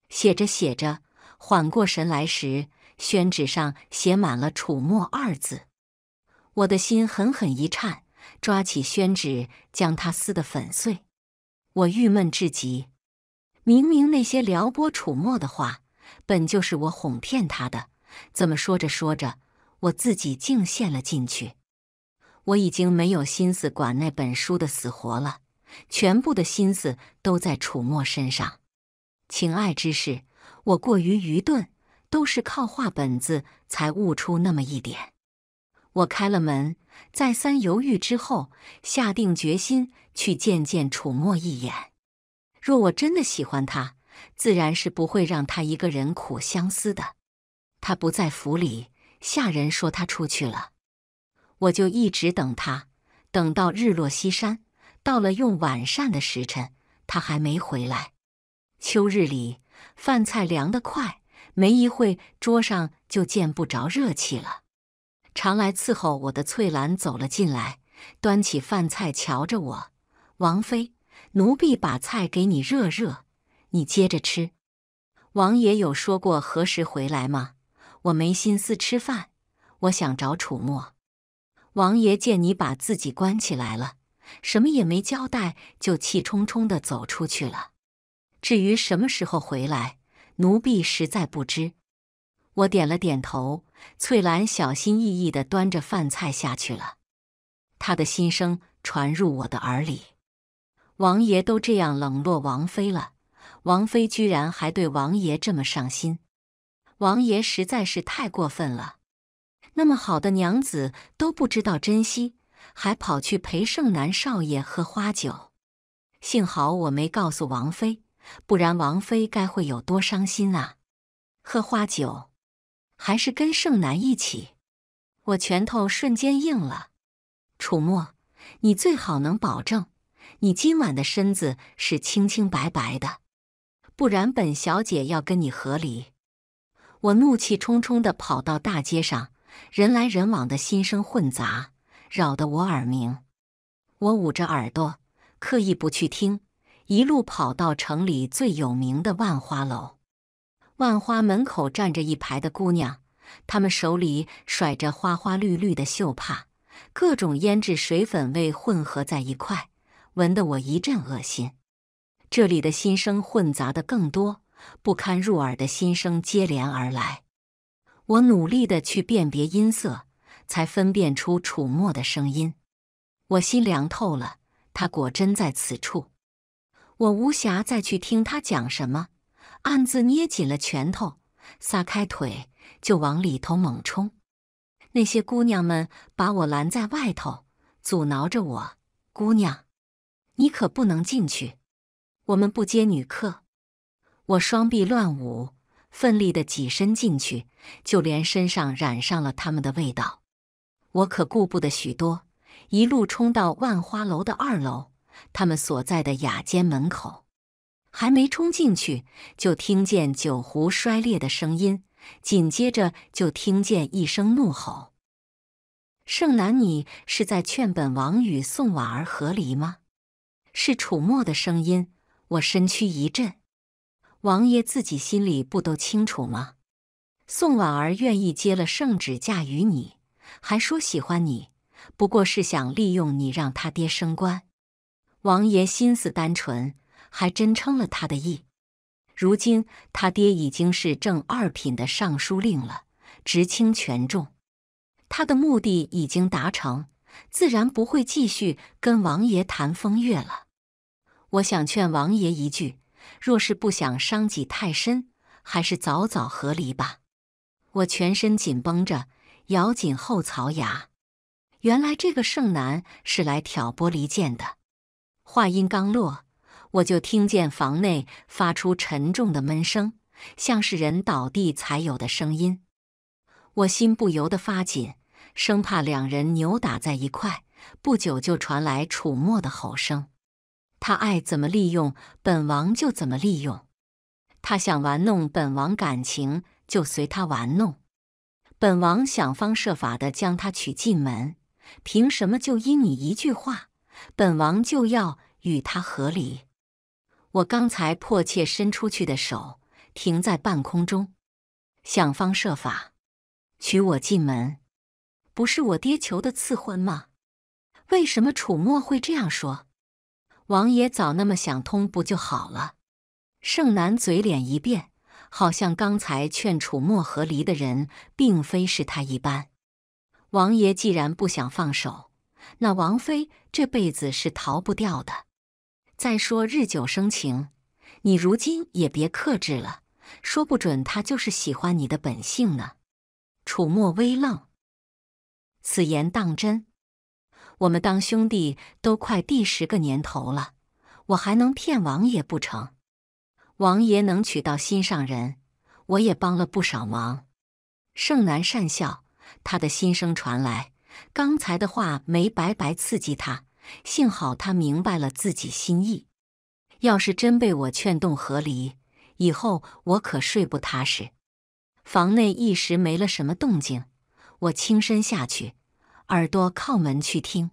写着写着，缓过神来时，宣纸上写满了“楚墨”二字，我的心狠狠一颤。抓起宣纸，将它撕得粉碎。我郁闷至极，明明那些撩拨楚墨的话，本就是我哄骗他的，怎么说着说着，我自己竟陷了进去？我已经没有心思管那本书的死活了，全部的心思都在楚墨身上。情爱之事，我过于愚钝，都是靠画本子才悟出那么一点。我开了门，再三犹豫之后，下定决心去见见楚墨一眼。若我真的喜欢他，自然是不会让他一个人苦相思的。他不在府里，下人说他出去了，我就一直等他，等到日落西山。到了用晚膳的时辰，他还没回来。秋日里饭菜凉得快，没一会桌上就见不着热气了。常来伺候我的翠兰走了进来，端起饭菜瞧着我。王妃，奴婢把菜给你热热，你接着吃。王爷有说过何时回来吗？我没心思吃饭，我想找楚墨。王爷见你把自己关起来了，什么也没交代，就气冲冲地走出去了。至于什么时候回来，奴婢实在不知。我点了点头。翠兰小心翼翼地端着饭菜下去了，她的心声传入我的耳里。王爷都这样冷落王妃了，王妃居然还对王爷这么上心，王爷实在是太过分了。那么好的娘子都不知道珍惜，还跑去陪盛南少爷喝花酒。幸好我没告诉王妃，不然王妃该会有多伤心啊！喝花酒。还是跟盛楠一起，我拳头瞬间硬了。楚墨，你最好能保证你今晚的身子是清清白白的，不然本小姐要跟你和离。我怒气冲冲的跑到大街上，人来人往的，心声混杂，扰得我耳鸣。我捂着耳朵，刻意不去听，一路跑到城里最有名的万花楼。万花门口站着一排的姑娘，她们手里甩着花花绿绿的绣帕，各种胭脂水粉味混合在一块，闻得我一阵恶心。这里的心声混杂的更多，不堪入耳的心声接连而来，我努力的去辨别音色，才分辨出楚墨的声音。我心凉透了，他果真在此处。我无暇再去听他讲什么。暗自捏紧了拳头，撒开腿就往里头猛冲。那些姑娘们把我拦在外头，阻挠着我。姑娘，你可不能进去，我们不接女客。我双臂乱舞，奋力的挤身进去，就连身上染上了他们的味道。我可顾不得许多，一路冲到万花楼的二楼，他们所在的雅间门口。还没冲进去，就听见酒壶摔裂的声音，紧接着就听见一声怒吼：“盛男，你是在劝本王与宋婉儿和离吗？”是楚墨的声音。我身躯一震，王爷自己心里不都清楚吗？宋婉儿愿意接了圣旨嫁与你，还说喜欢你，不过是想利用你让他爹升官。王爷心思单纯。还真称了他的意。如今他爹已经是正二品的尚书令了，职轻权重，他的目的已经达成，自然不会继续跟王爷谈风月了。我想劝王爷一句：若是不想伤己太深，还是早早和离吧。我全身紧绷着，咬紧后槽牙。原来这个盛南是来挑拨离间的话音刚落。我就听见房内发出沉重的闷声，像是人倒地才有的声音。我心不由得发紧，生怕两人扭打在一块。不久就传来楚墨的吼声：“他爱怎么利用本王就怎么利用，他想玩弄本王感情就随他玩弄。本王想方设法的将他娶进门，凭什么就因你一句话，本王就要与他和离？”我刚才迫切伸出去的手停在半空中，想方设法娶我进门，不是我爹求的赐婚吗？为什么楚墨会这样说？王爷早那么想通不就好了？盛楠嘴脸一变，好像刚才劝楚墨和离的人并非是他一般。王爷既然不想放手，那王妃这辈子是逃不掉的。再说日久生情，你如今也别克制了，说不准他就是喜欢你的本性呢。楚墨微愣，此言当真？我们当兄弟都快第十个年头了，我还能骗王爷不成？王爷能娶到心上人，我也帮了不少忙。盛南善笑，他的心声传来，刚才的话没白白刺激他。幸好他明白了自己心意，要是真被我劝动和离，以后我可睡不踏实。房内一时没了什么动静，我轻身下去，耳朵靠门去听。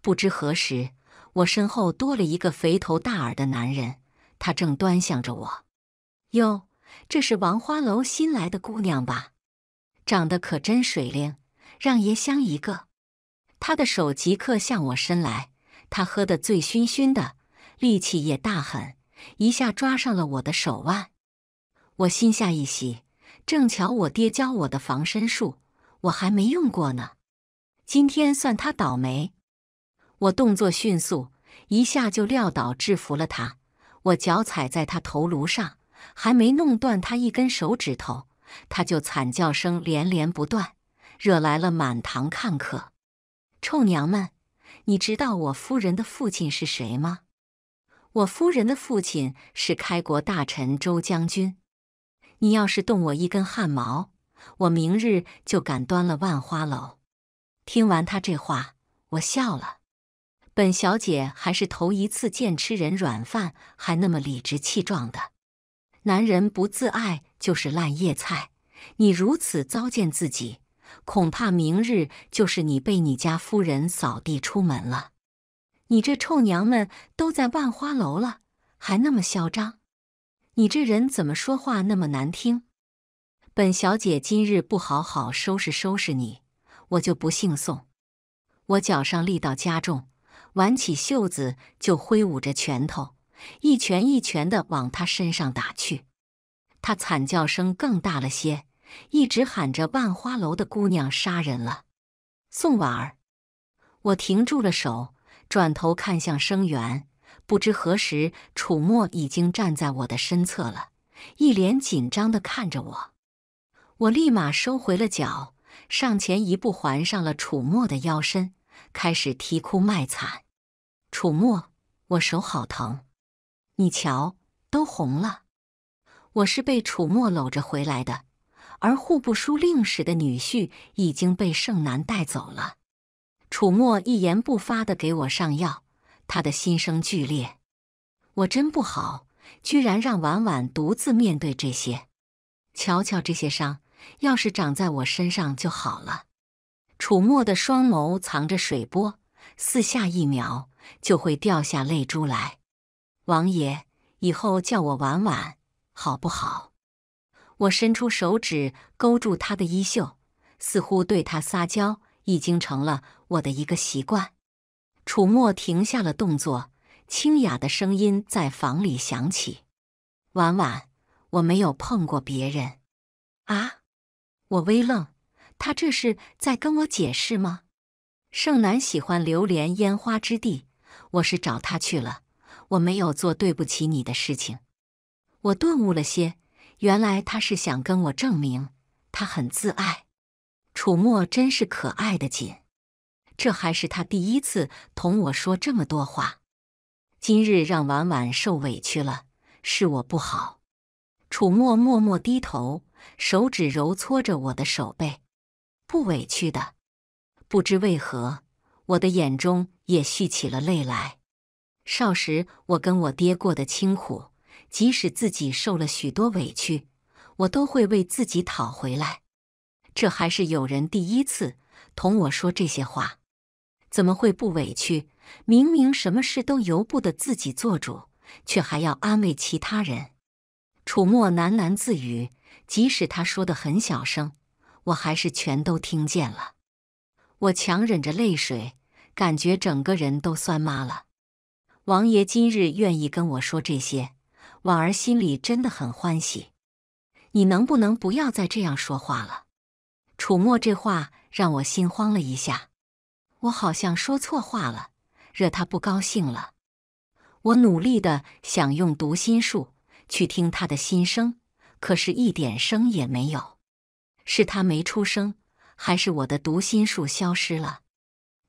不知何时，我身后多了一个肥头大耳的男人，他正端详着我。哟，这是王花楼新来的姑娘吧？长得可真水灵，让爷香一个。他的手即刻向我伸来，他喝得醉醺醺的，力气也大很，一下抓上了我的手腕。我心下一喜，正巧我爹教我的防身术，我还没用过呢。今天算他倒霉！我动作迅速，一下就撂倒制服了他。我脚踩在他头颅上，还没弄断他一根手指头，他就惨叫声连连不断，惹来了满堂看客。臭娘们，你知道我夫人的父亲是谁吗？我夫人的父亲是开国大臣周将军。你要是动我一根汗毛，我明日就敢端了万花楼。听完他这话，我笑了。本小姐还是头一次见吃人软饭还那么理直气壮的。男人不自爱就是烂叶菜。你如此糟践自己。恐怕明日就是你被你家夫人扫地出门了。你这臭娘们都在万花楼了，还那么嚣张？你这人怎么说话那么难听？本小姐今日不好好收拾收拾你，我就不姓宋。我脚上力道加重，挽起袖子就挥舞着拳头，一拳一拳的往他身上打去。他惨叫声更大了些。一直喊着“万花楼的姑娘杀人了，宋婉儿！”我停住了手，转头看向生源，不知何时楚墨已经站在我的身侧了，一脸紧张的看着我。我立马收回了脚，上前一步环上了楚墨的腰身，开始啼哭卖惨：“楚墨，我手好疼，你瞧都红了。我是被楚墨搂着回来的。”而户部书令使的女婿已经被盛楠带走了。楚墨一言不发地给我上药，他的心声剧烈。我真不好，居然让婉婉独自面对这些。瞧瞧这些伤，要是长在我身上就好了。楚墨的双眸藏着水波，四下一秒就会掉下泪珠来。王爷，以后叫我婉婉，好不好？我伸出手指勾住他的衣袖，似乎对他撒娇已经成了我的一个习惯。楚墨停下了动作，清雅的声音在房里响起：“婉婉，我没有碰过别人。”啊！我微愣，他这是在跟我解释吗？盛楠喜欢流连烟花之地，我是找他去了，我没有做对不起你的事情。我顿悟了些。原来他是想跟我证明，他很自爱。楚墨真是可爱的紧，这还是他第一次同我说这么多话。今日让婉婉受委屈了，是我不好。楚墨默默低头，手指揉搓着我的手背，不委屈的。不知为何，我的眼中也蓄起了泪来。少时我跟我爹过的清苦。即使自己受了许多委屈，我都会为自己讨回来。这还是有人第一次同我说这些话，怎么会不委屈？明明什么事都由不得自己做主，却还要安慰其他人。楚墨喃喃自语，即使他说的很小声，我还是全都听见了。我强忍着泪水，感觉整个人都酸麻了。王爷今日愿意跟我说这些。婉儿心里真的很欢喜，你能不能不要再这样说话了？楚墨这话让我心慌了一下，我好像说错话了，惹他不高兴了。我努力的想用读心术去听他的心声，可是一点声也没有。是他没出声，还是我的读心术消失了？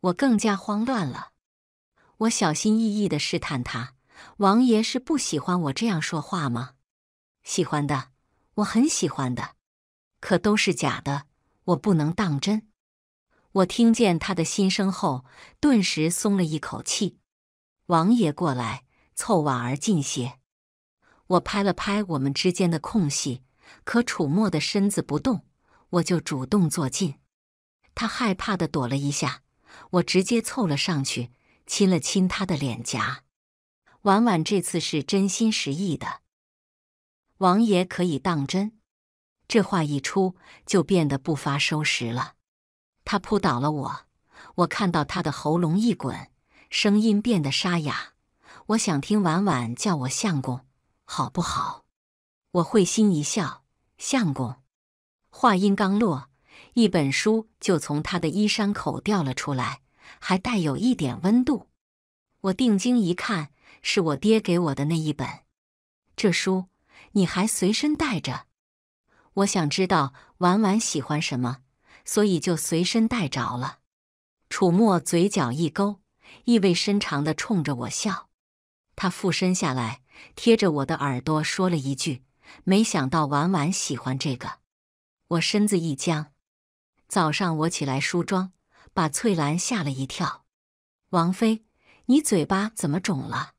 我更加慌乱了。我小心翼翼的试探他。王爷是不喜欢我这样说话吗？喜欢的，我很喜欢的，可都是假的，我不能当真。我听见他的心声后，顿时松了一口气。王爷过来，凑婉儿近些。我拍了拍我们之间的空隙，可楚墨的身子不动，我就主动坐近。他害怕地躲了一下，我直接凑了上去，亲了亲他的脸颊。婉婉这次是真心实意的，王爷可以当真。这话一出，就变得不发收拾了。他扑倒了我，我看到他的喉咙一滚，声音变得沙哑。我想听婉婉叫我相公，好不好？我会心一笑，相公。话音刚落，一本书就从他的衣衫口掉了出来，还带有一点温度。我定睛一看。是我爹给我的那一本，这书你还随身带着？我想知道婉婉喜欢什么，所以就随身带着了。楚墨嘴角一勾，意味深长地冲着我笑。他附身下来，贴着我的耳朵说了一句：“没想到婉婉喜欢这个。”我身子一僵。早上我起来梳妆，把翠兰吓了一跳。王妃，你嘴巴怎么肿了？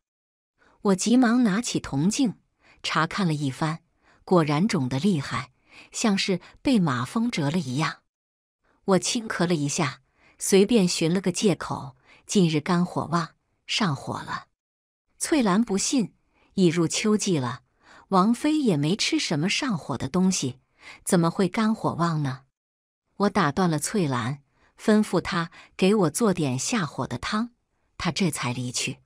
我急忙拿起铜镜查看了一番，果然肿得厉害，像是被马蜂蛰了一样。我轻咳了一下，随便寻了个借口：“近日肝火旺，上火了。”翠兰不信，已入秋季了，王妃也没吃什么上火的东西，怎么会肝火旺呢？我打断了翠兰，吩咐她给我做点下火的汤，她这才离去。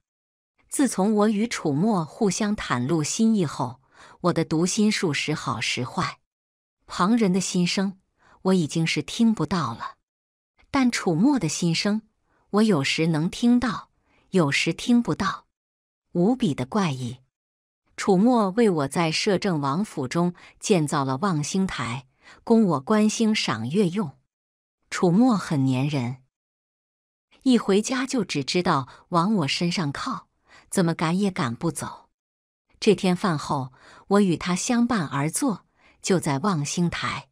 自从我与楚墨互相袒露心意后，我的读心术时好时坏。旁人的心声，我已经是听不到了；但楚墨的心声，我有时能听到，有时听不到，无比的怪异。楚墨为我在摄政王府中建造了望星台，供我观星赏月用。楚墨很粘人，一回家就只知道往我身上靠。怎么赶也赶不走。这天饭后，我与他相伴而坐，就在望星台。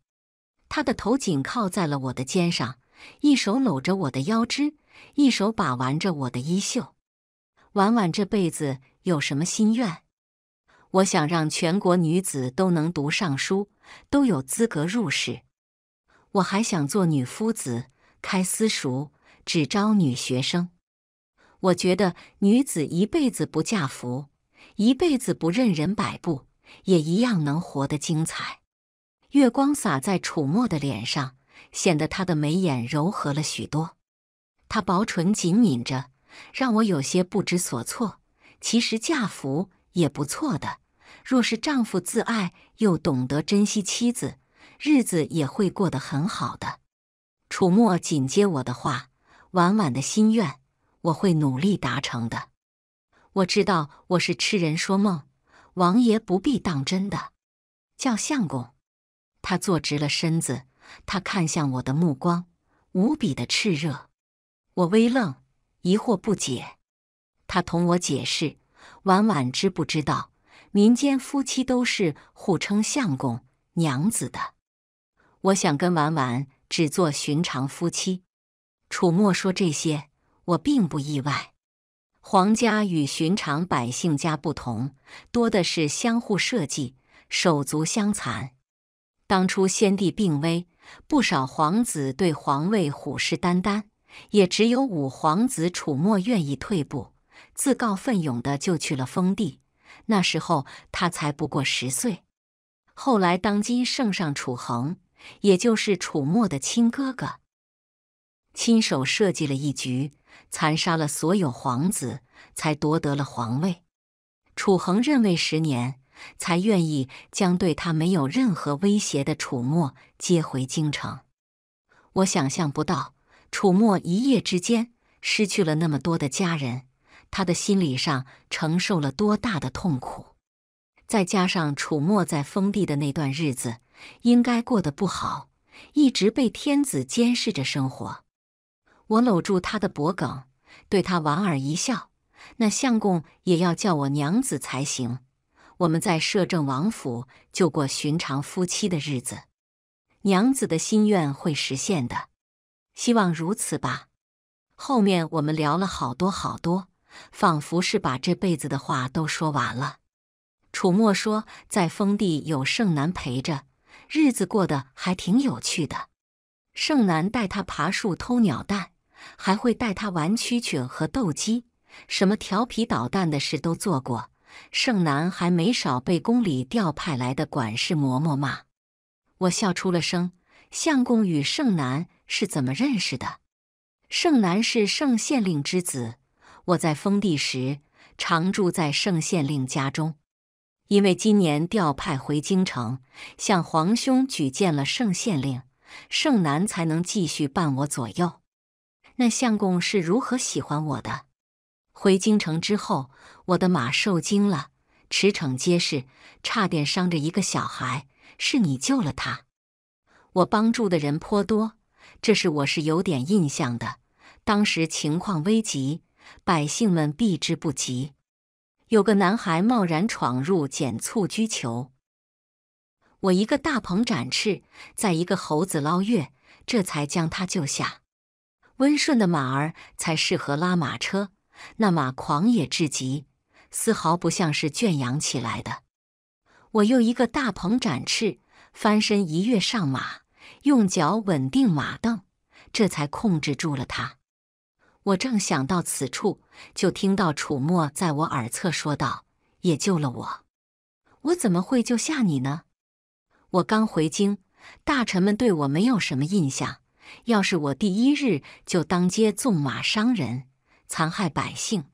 他的头紧靠在了我的肩上，一手搂着我的腰肢，一手把玩着我的衣袖。婉婉这辈子有什么心愿？我想让全国女子都能读上书，都有资格入仕。我还想做女夫子，开私塾，只招女学生。我觉得女子一辈子不嫁夫，一辈子不任人摆布，也一样能活得精彩。月光洒在楚墨的脸上，显得他的眉眼柔和了许多。他薄唇紧抿着，让我有些不知所措。其实嫁夫也不错的，若是丈夫自爱又懂得珍惜妻子，日子也会过得很好的。楚墨紧接我的话：“婉婉的心愿。”我会努力达成的。我知道我是痴人说梦，王爷不必当真的。叫相公。他坐直了身子，他看向我的目光无比的炽热。我微愣，疑惑不解。他同我解释：婉婉知不知道，民间夫妻都是互称相公、娘子的。我想跟婉婉只做寻常夫妻。楚墨说这些。我并不意外，皇家与寻常百姓家不同，多的是相互设计、手足相残。当初先帝病危，不少皇子对皇位虎视眈眈，也只有五皇子楚墨愿意退步，自告奋勇的就去了封地。那时候他才不过十岁。后来当今圣上楚恒，也就是楚墨的亲哥哥，亲手设计了一局。残杀了所有皇子，才夺得了皇位。楚恒任位十年，才愿意将对他没有任何威胁的楚墨接回京城。我想象不到，楚墨一夜之间失去了那么多的家人，他的心理上承受了多大的痛苦。再加上楚墨在封地的那段日子，应该过得不好，一直被天子监视着生活。我搂住他的脖颈，对他莞尔一笑：“那相公也要叫我娘子才行。我们在摄政王府就过寻常夫妻的日子，娘子的心愿会实现的，希望如此吧。”后面我们聊了好多好多，仿佛是把这辈子的话都说完了。楚墨说，在封地有盛南陪着，日子过得还挺有趣的。盛南带他爬树偷鸟蛋。还会带他玩蛐蛐和斗鸡，什么调皮捣蛋的事都做过。盛南还没少被宫里调派来的管事嬷嬷骂。我笑出了声。相公与盛南是怎么认识的？盛南是盛县令之子。我在封地时常住在盛县令家中，因为今年调派回京城，向皇兄举荐了盛县令，盛南才能继续伴我左右。那相公是如何喜欢我的？回京城之后，我的马受惊了，驰骋街市，差点伤着一个小孩，是你救了他。我帮助的人颇多，这事我是有点印象的。当时情况危急，百姓们避之不及，有个男孩贸然闯入，捡蹴居求。我一个大鹏展翅，在一个猴子捞月，这才将他救下。温顺的马儿才适合拉马车，那马狂野至极，丝毫不像是圈养起来的。我又一个大鹏展翅，翻身一跃上马，用脚稳定马镫，这才控制住了它。我正想到此处，就听到楚墨在我耳侧说道：“也救了我，我怎么会救下你呢？我刚回京，大臣们对我没有什么印象。”要是我第一日就当街纵马伤人，残害百姓，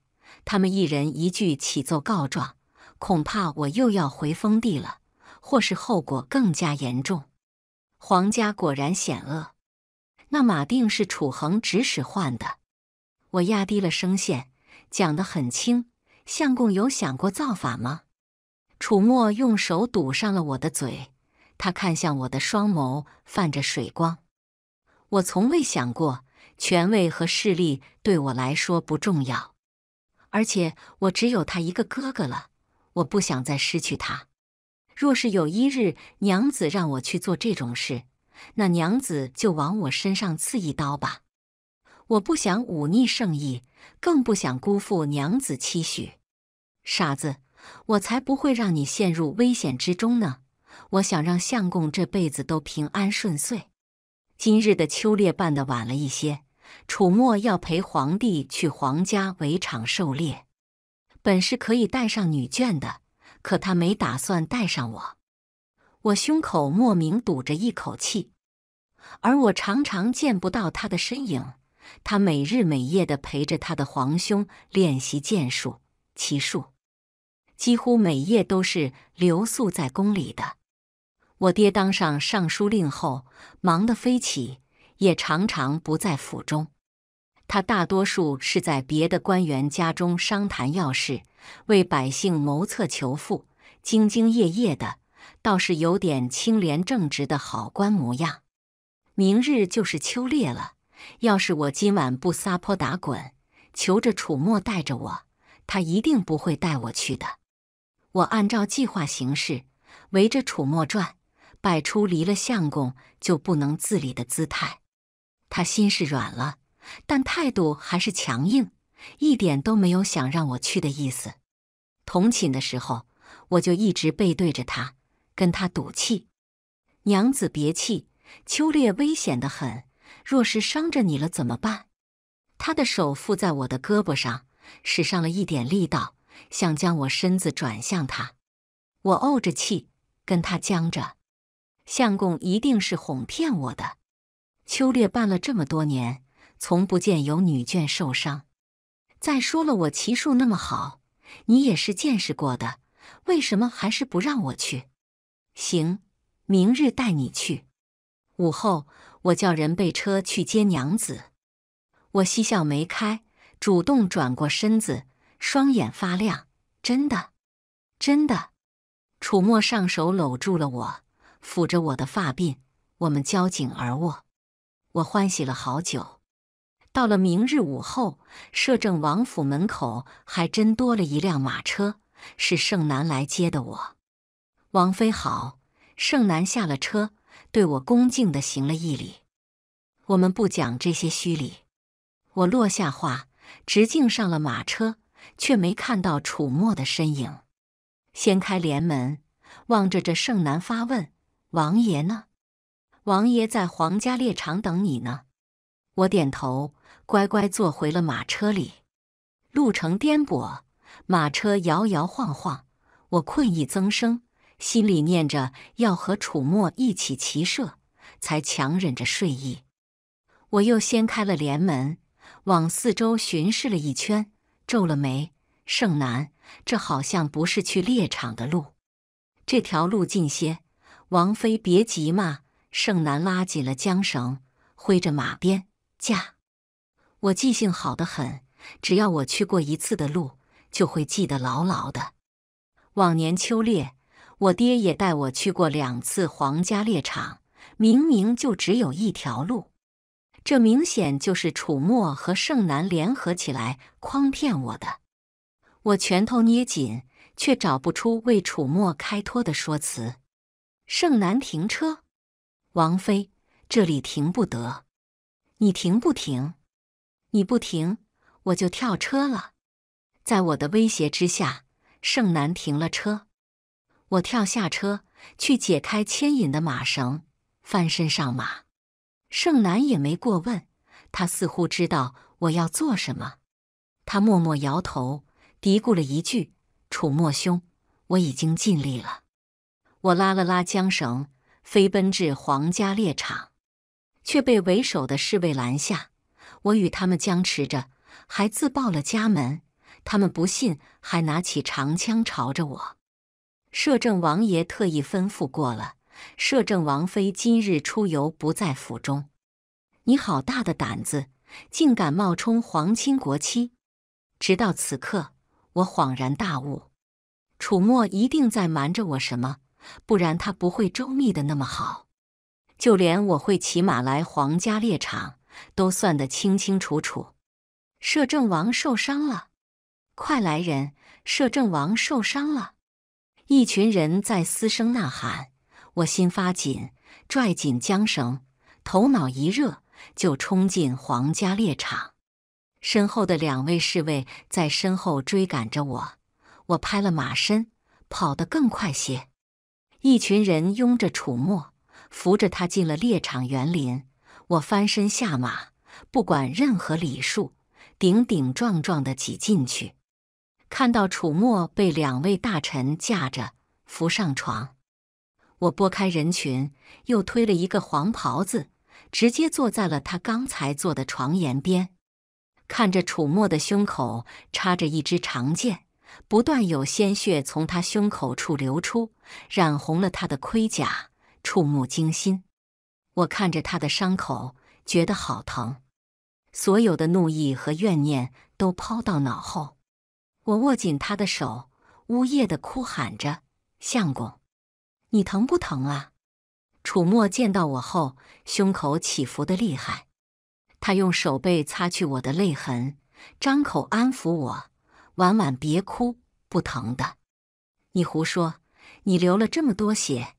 他们一人一句起奏告状，恐怕我又要回封地了，或是后果更加严重。皇家果然险恶，那马定是楚恒指使换的。我压低了声线，讲得很轻：“相公有想过造反吗？”楚墨用手堵上了我的嘴，他看向我的双眸泛着水光。我从未想过，权位和势力对我来说不重要，而且我只有他一个哥哥了，我不想再失去他。若是有一日娘子让我去做这种事，那娘子就往我身上刺一刀吧。我不想忤逆圣意，更不想辜负娘子期许。傻子，我才不会让你陷入危险之中呢。我想让相公这辈子都平安顺遂。今日的秋猎办的晚了一些，楚墨要陪皇帝去皇家围场狩猎，本是可以带上女眷的，可他没打算带上我。我胸口莫名堵着一口气，而我常常见不到他的身影。他每日每夜的陪着他的皇兄练习剑术、骑术，几乎每夜都是留宿在宫里的。我爹当上尚书令后，忙得飞起，也常常不在府中。他大多数是在别的官员家中商谈要事，为百姓谋策求富，兢兢业业的，倒是有点清廉正直的好官模样。明日就是秋猎了，要是我今晚不撒泼打滚，求着楚墨带着我，他一定不会带我去的。我按照计划行事，围着楚墨转。摆出离了相公就不能自理的姿态，他心是软了，但态度还是强硬，一点都没有想让我去的意思。同寝的时候，我就一直背对着他，跟他赌气。娘子别气，秋烈危险的很，若是伤着你了怎么办？他的手附在我的胳膊上，使上了一点力道，想将我身子转向他。我怄着气，跟他僵着。相公一定是哄骗我的。秋烈办了这么多年，从不见有女眷受伤。再说了，我骑术那么好，你也是见识过的，为什么还是不让我去？行，明日带你去。午后，我叫人备车去接娘子。我嬉笑眉开，主动转过身子，双眼发亮。真的，真的。楚墨上手搂住了我。抚着我的发鬓，我们交颈而卧，我欢喜了好久。到了明日午后，摄政王府门口还真多了一辆马车，是盛南来接的我。王妃好，盛南下了车，对我恭敬的行了一礼。我们不讲这些虚礼，我落下话，直径上了马车，却没看到楚墨的身影。掀开帘门，望着这盛南发问。王爷呢？王爷在皇家猎场等你呢。我点头，乖乖坐回了马车里。路程颠簸，马车摇摇晃晃，我困意增生，心里念着要和楚墨一起骑射，才强忍着睡意。我又掀开了帘门，往四周巡视了一圈，皱了眉：“盛南，这好像不是去猎场的路，这条路近些。”王妃，别急嘛！盛楠拉紧了缰绳，挥着马鞭驾。我记性好的很，只要我去过一次的路，就会记得牢牢的。往年秋猎，我爹也带我去过两次皇家猎场，明明就只有一条路，这明显就是楚墨和盛楠联合起来诓骗我的。我拳头捏紧，却找不出为楚墨开脱的说辞。盛南停车，王妃，这里停不得。你停不停？你不停，我就跳车了。在我的威胁之下，盛南停了车。我跳下车，去解开牵引的马绳，翻身上马。盛南也没过问，他似乎知道我要做什么。他默默摇头，嘀咕了一句：“楚墨兄，我已经尽力了。”我拉了拉缰绳，飞奔至皇家猎场，却被为首的侍卫拦下。我与他们僵持着，还自报了家门。他们不信，还拿起长枪朝着我。摄政王爷特意吩咐过了，摄政王妃今日出游，不在府中。你好大的胆子，竟敢冒充皇亲国戚！直到此刻，我恍然大悟，楚墨一定在瞒着我什么。不然他不会周密的那么好，就连我会骑马来皇家猎场都算得清清楚楚。摄政王受伤了，快来人！摄政王受伤了！一群人在嘶声呐喊，我心发紧，拽紧缰绳，头脑一热，就冲进皇家猎场。身后的两位侍卫在身后追赶着我，我拍了马身，跑得更快些。一群人拥着楚墨，扶着他进了猎场园林。我翻身下马，不管任何礼数，顶顶撞撞的挤进去。看到楚墨被两位大臣架着扶上床，我拨开人群，又推了一个黄袍子，直接坐在了他刚才坐的床沿边。看着楚墨的胸口插着一支长剑。不断有鲜血从他胸口处流出，染红了他的盔甲，触目惊心。我看着他的伤口，觉得好疼，所有的怒意和怨念都抛到脑后。我握紧他的手，呜咽的哭喊着：“相公，你疼不疼啊？”楚墨见到我后，胸口起伏的厉害，他用手背擦去我的泪痕，张口安抚我。婉婉，别哭，不疼的。你胡说！你流了这么多血，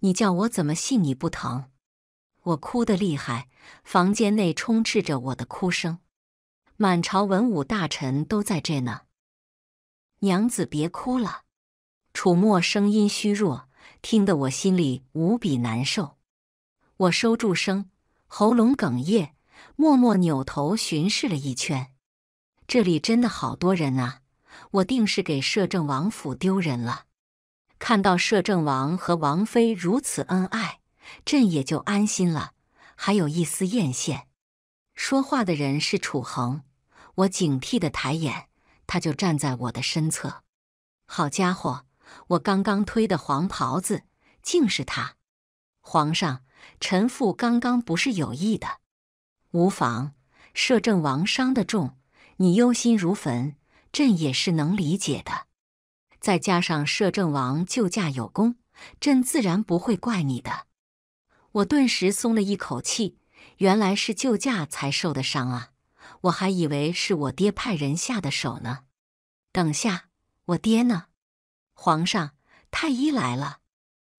你叫我怎么信你不疼？我哭得厉害，房间内充斥着我的哭声。满朝文武大臣都在这呢，娘子别哭了。楚墨声音虚弱，听得我心里无比难受。我收住声，喉咙哽咽，默默扭头巡视了一圈。这里真的好多人啊！我定是给摄政王府丢人了。看到摄政王和王妃如此恩爱，朕也就安心了，还有一丝艳羡。说话的人是楚恒，我警惕的抬眼，他就站在我的身侧。好家伙，我刚刚推的黄袍子竟是他！皇上，臣父刚刚不是有意的。无妨，摄政王伤得重。你忧心如焚，朕也是能理解的。再加上摄政王救驾有功，朕自然不会怪你的。我顿时松了一口气，原来是救驾才受的伤啊！我还以为是我爹派人下的手呢。等下，我爹呢？皇上，太医来了！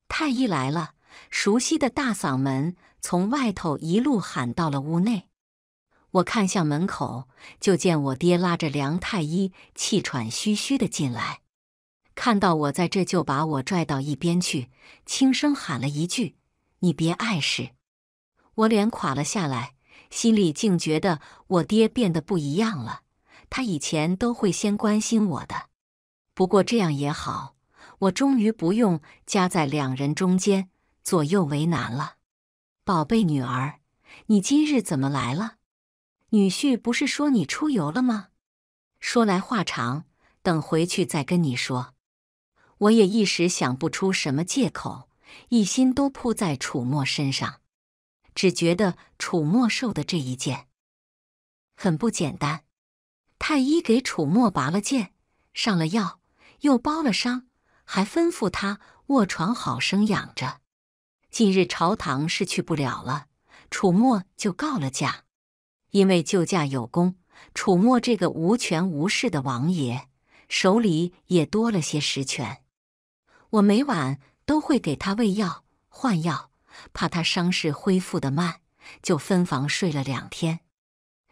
太医来了！熟悉的大嗓门从外头一路喊到了屋内。我看向门口，就见我爹拉着梁太医气喘吁吁的进来，看到我在这，就把我拽到一边去，轻声喊了一句：“你别碍事。”我脸垮了下来，心里竟觉得我爹变得不一样了。他以前都会先关心我的，不过这样也好，我终于不用夹在两人中间，左右为难了。宝贝女儿，你今日怎么来了？女婿不是说你出游了吗？说来话长，等回去再跟你说。我也一时想不出什么借口，一心都扑在楚墨身上，只觉得楚墨受的这一剑很不简单。太医给楚墨拔了剑，上了药，又包了伤，还吩咐他卧床好生养着。近日朝堂是去不了了，楚墨就告了假。因为救驾有功，楚墨这个无权无势的王爷手里也多了些实权。我每晚都会给他喂药、换药，怕他伤势恢复的慢，就分房睡了两天。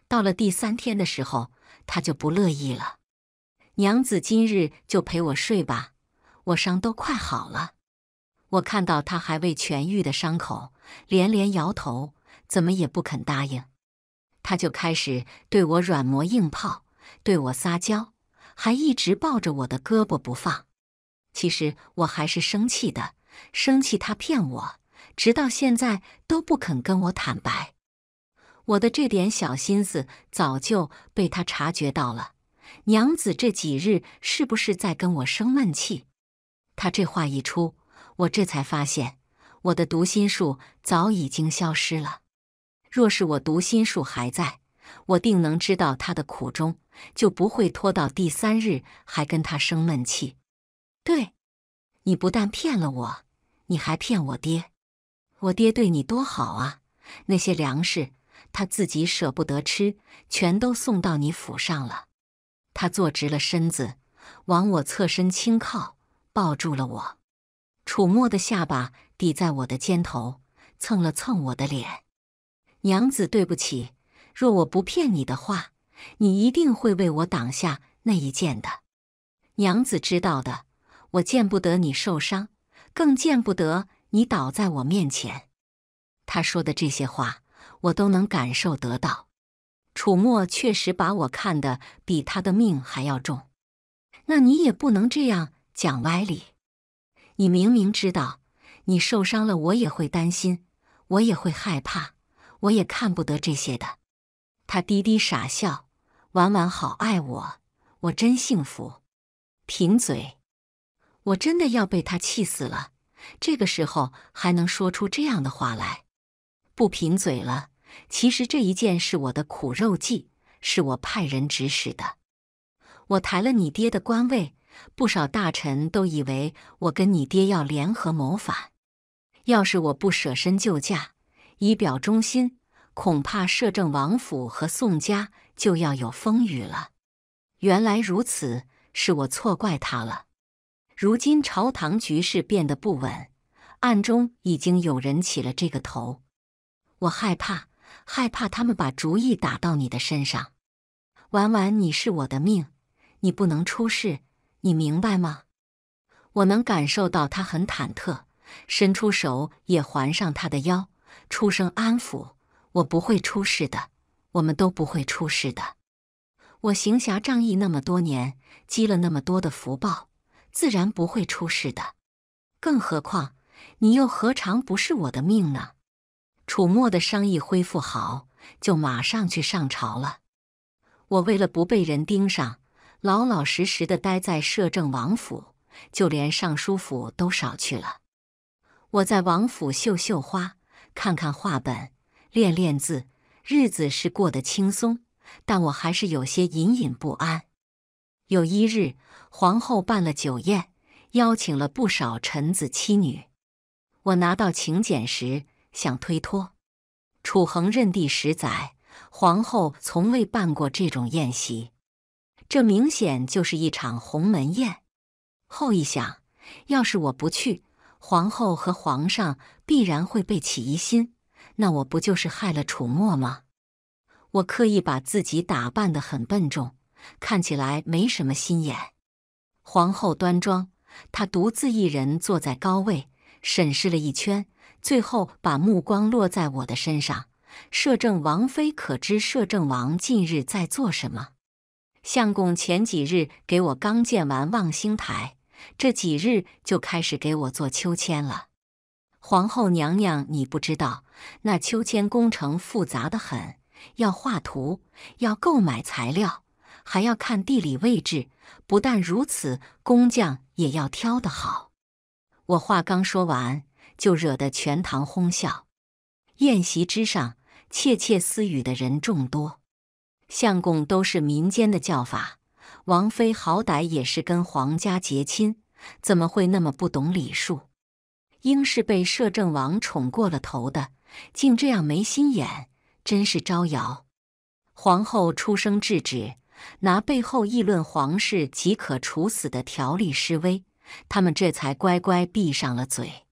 到了第三天的时候，他就不乐意了：“娘子，今日就陪我睡吧，我伤都快好了。”我看到他还未痊愈的伤口，连连摇头，怎么也不肯答应。他就开始对我软磨硬泡，对我撒娇，还一直抱着我的胳膊不放。其实我还是生气的，生气他骗我，直到现在都不肯跟我坦白。我的这点小心思早就被他察觉到了。娘子这几日是不是在跟我生闷气？他这话一出，我这才发现我的读心术早已经消失了。若是我读心术还在，我定能知道他的苦衷，就不会拖到第三日还跟他生闷气。对，你不但骗了我，你还骗我爹。我爹对你多好啊！那些粮食他自己舍不得吃，全都送到你府上了。他坐直了身子，往我侧身轻靠，抱住了我。楚墨的下巴抵在我的肩头，蹭了蹭我的脸。娘子，对不起，若我不骗你的话，你一定会为我挡下那一剑的。娘子知道的，我见不得你受伤，更见不得你倒在我面前。他说的这些话，我都能感受得到。楚墨确实把我看得比他的命还要重，那你也不能这样讲歪理。你明明知道，你受伤了，我也会担心，我也会害怕。我也看不得这些的，他低低傻笑，婉婉好爱我，我真幸福。贫嘴，我真的要被他气死了。这个时候还能说出这样的话来，不贫嘴了。其实这一件是我的苦肉计，是我派人指使的。我抬了你爹的官位，不少大臣都以为我跟你爹要联合谋反。要是我不舍身救驾。以表忠心，恐怕摄政王府和宋家就要有风雨了。原来如此，是我错怪他了。如今朝堂局势变得不稳，暗中已经有人起了这个头。我害怕，害怕他们把主意打到你的身上。婉婉，你是我的命，你不能出事，你明白吗？我能感受到他很忐忑，伸出手也环上他的腰。出声安抚，我不会出事的，我们都不会出事的。我行侠仗义那么多年，积了那么多的福报，自然不会出事的。更何况你又何尝不是我的命呢？楚墨的伤一恢复好，就马上去上朝了。我为了不被人盯上，老老实实的待在摄政王府，就连尚书府都少去了。我在王府绣绣花。看看画本，练练字，日子是过得轻松，但我还是有些隐隐不安。有一日，皇后办了酒宴，邀请了不少臣子妻女。我拿到请柬时，想推脱。楚恒任帝十载，皇后从未办过这种宴席，这明显就是一场鸿门宴。后一想，要是我不去，皇后和皇上……必然会被起疑心，那我不就是害了楚墨吗？我刻意把自己打扮的很笨重，看起来没什么心眼。皇后端庄，她独自一人坐在高位，审视了一圈，最后把目光落在我的身上。摄政王妃可知摄政王近日在做什么？相公前几日给我刚建完望星台，这几日就开始给我做秋千了。皇后娘娘，你不知道，那秋千工程复杂的很，要画图，要购买材料，还要看地理位置。不但如此，工匠也要挑得好。我话刚说完，就惹得全堂哄笑。宴席之上，窃窃私语的人众多。相公都是民间的叫法，王妃好歹也是跟皇家结亲，怎么会那么不懂礼数？应是被摄政王宠过了头的，竟这样没心眼，真是招摇。皇后出声制止，拿背后议论皇室即可处死的条例示威，他们这才乖乖闭上了嘴。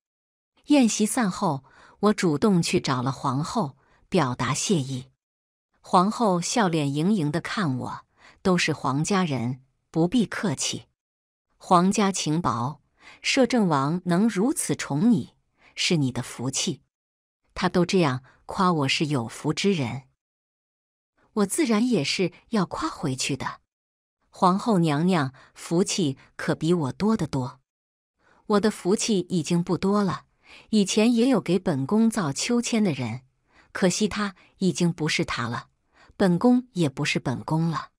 宴席散后，我主动去找了皇后，表达谢意。皇后笑脸盈盈的看我，都是皇家人，不必客气。皇家情薄。摄政王能如此宠你，是你的福气。他都这样夸我是有福之人，我自然也是要夸回去的。皇后娘娘福气可比我多得多，我的福气已经不多了。以前也有给本宫造秋千的人，可惜他已经不是他了，本宫也不是本宫了。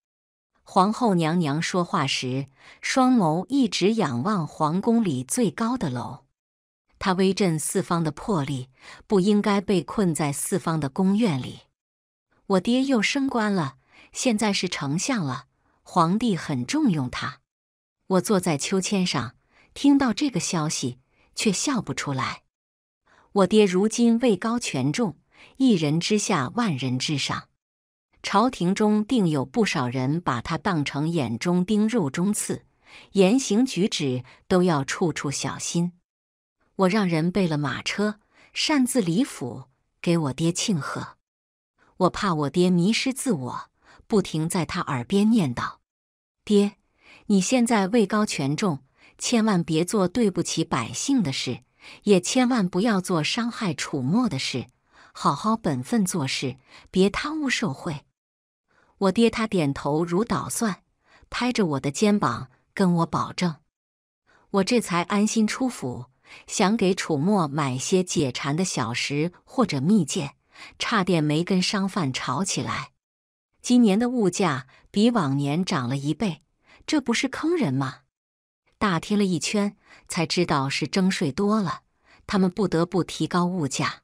皇后娘娘说话时，双眸一直仰望皇宫里最高的楼。她威震四方的魄力，不应该被困在四方的宫院里。我爹又升官了，现在是丞相了，皇帝很重用他。我坐在秋千上，听到这个消息，却笑不出来。我爹如今位高权重，一人之下，万人之上。朝廷中定有不少人把他当成眼中钉、肉中刺，言行举止都要处处小心。我让人备了马车，擅自离府，给我爹庆贺。我怕我爹迷失自我，不停在他耳边念叨：“爹，你现在位高权重，千万别做对不起百姓的事，也千万不要做伤害楚墨的事，好好本分做事，别贪污受贿。”我爹他点头如捣蒜，拍着我的肩膀跟我保证，我这才安心出府，想给楚墨买些解馋的小食或者蜜饯，差点没跟商贩吵起来。今年的物价比往年涨了一倍，这不是坑人吗？打听了一圈，才知道是征税多了，他们不得不提高物价。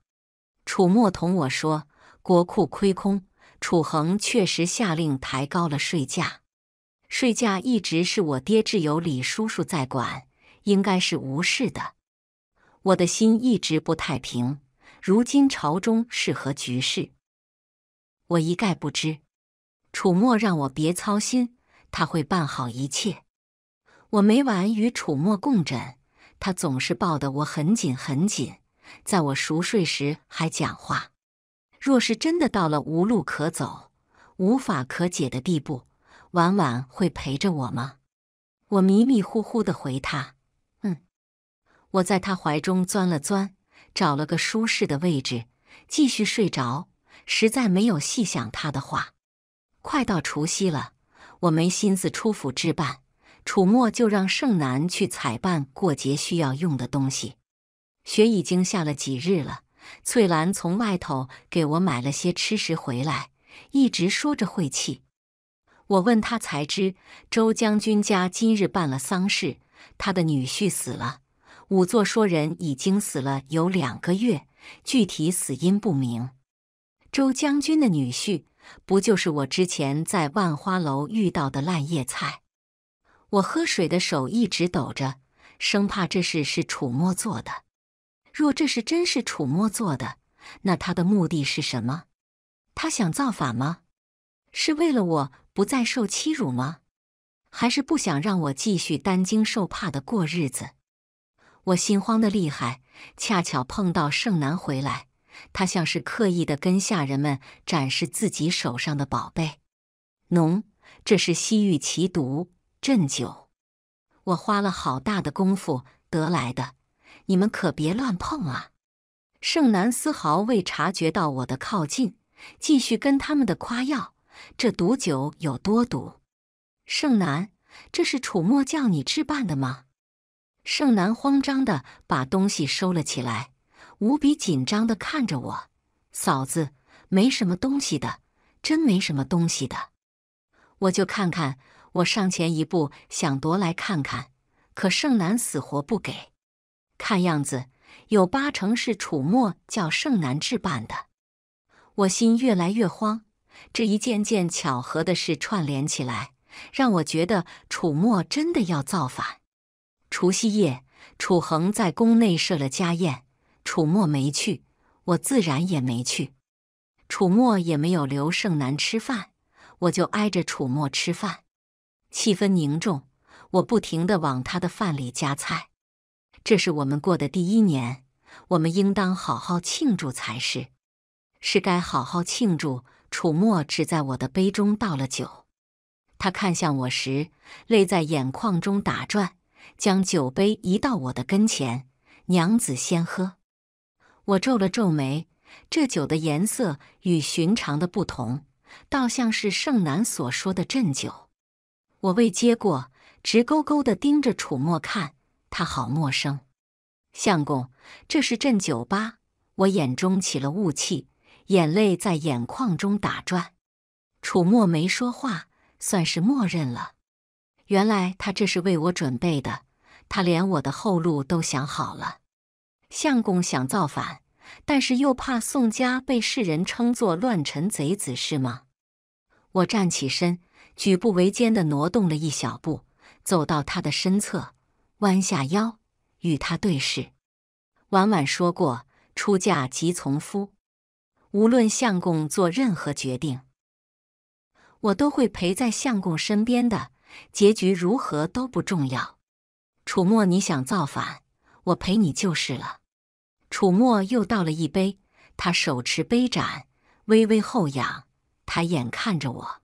楚墨同我说，国库亏空。楚恒确实下令抬高了税价，税价一直是我爹挚友李叔叔在管，应该是无事的。我的心一直不太平，如今朝中是何局势，我一概不知。楚墨让我别操心，他会办好一切。我每晚与楚墨共枕，他总是抱得我很紧很紧，在我熟睡时还讲话。若是真的到了无路可走、无法可解的地步，婉婉会陪着我吗？我迷迷糊糊地回他：“嗯。”我在他怀中钻了钻，找了个舒适的位置，继续睡着。实在没有细想他的话。快到除夕了，我没心思出府置办，楚墨就让盛南去采办过节需要用的东西。雪已经下了几日了。翠兰从外头给我买了些吃食回来，一直说着晦气。我问她，才知周将军家今日办了丧事，他的女婿死了。仵作说人已经死了有两个月，具体死因不明。周将军的女婿不就是我之前在万花楼遇到的烂叶菜？我喝水的手一直抖着，生怕这事是楚墨做的。若这是真是楚墨做的，那他的目的是什么？他想造反吗？是为了我不再受欺辱吗？还是不想让我继续担惊受怕的过日子？我心慌的厉害，恰巧碰到盛南回来，他像是刻意的跟下人们展示自己手上的宝贝。农，这是西域奇毒鸩酒，我花了好大的功夫得来的。你们可别乱碰啊！盛南丝毫未察觉到我的靠近，继续跟他们的夸耀这毒酒有多毒。盛南，这是楚墨叫你置办的吗？盛南慌张地把东西收了起来，无比紧张地看着我。嫂子，没什么东西的，真没什么东西的。我就看看，我上前一步想夺来看看，可盛南死活不给。看样子，有八成是楚墨叫盛南置办的。我心越来越慌，这一件件巧合的事串联起来，让我觉得楚墨真的要造反。除夕夜，楚恒在宫内设了家宴，楚墨没去，我自然也没去。楚墨也没有留盛南吃饭，我就挨着楚墨吃饭，气氛凝重，我不停的往他的饭里夹菜。这是我们过的第一年，我们应当好好庆祝才是。是该好好庆祝。楚墨只在我的杯中倒了酒，他看向我时，泪在眼眶中打转，将酒杯移到我的跟前：“娘子先喝。”我皱了皱眉，这酒的颜色与寻常的不同，倒像是盛南所说的鸩酒。我未接过，直勾勾地盯着楚墨看。他好陌生，相公，这是镇酒吧。我眼中起了雾气，眼泪在眼眶中打转。楚墨没说话，算是默认了。原来他这是为我准备的，他连我的后路都想好了。相公想造反，但是又怕宋家被世人称作乱臣贼子，是吗？我站起身，举步维艰的挪动了一小步，走到他的身侧。弯下腰，与他对视。婉婉说过：“出嫁即从夫，无论相公做任何决定，我都会陪在相公身边的。结局如何都不重要。”楚墨，你想造反，我陪你就是了。楚墨又倒了一杯，他手持杯盏，微微后仰，抬眼看着我。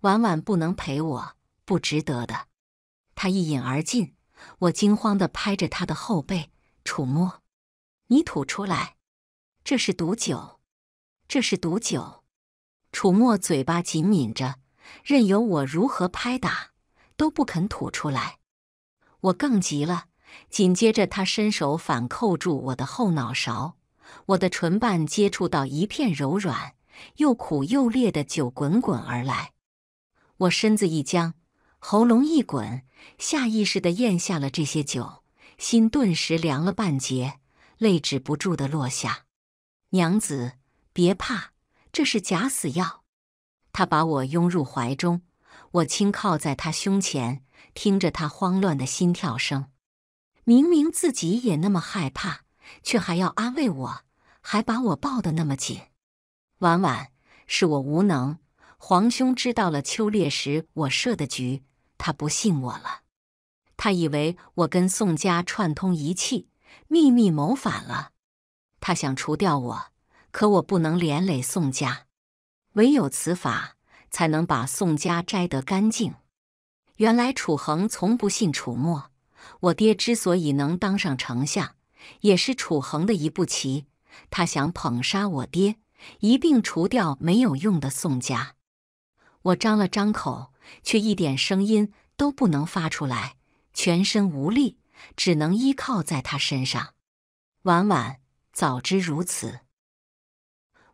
婉婉不能陪我，不值得的。他一饮而尽。我惊慌的拍着他的后背，楚墨，你吐出来，这是毒酒，这是毒酒。楚墨嘴巴紧抿着，任由我如何拍打，都不肯吐出来。我更急了，紧接着他伸手反扣住我的后脑勺，我的唇瓣接触到一片柔软又苦又烈的酒，滚滚而来，我身子一僵。喉咙一滚，下意识地咽下了这些酒，心顿时凉了半截，泪止不住地落下。娘子，别怕，这是假死药。他把我拥入怀中，我轻靠在他胸前，听着他慌乱的心跳声。明明自己也那么害怕，却还要安慰我，还把我抱得那么紧。婉婉，是我无能，皇兄知道了秋猎时我设的局。他不信我了，他以为我跟宋家串通一气，秘密谋反了。他想除掉我，可我不能连累宋家，唯有此法才能把宋家摘得干净。原来楚恒从不信楚墨，我爹之所以能当上丞相，也是楚恒的一步棋。他想捧杀我爹，一并除掉没有用的宋家。我张了张口。却一点声音都不能发出来，全身无力，只能依靠在他身上。婉婉，早知如此，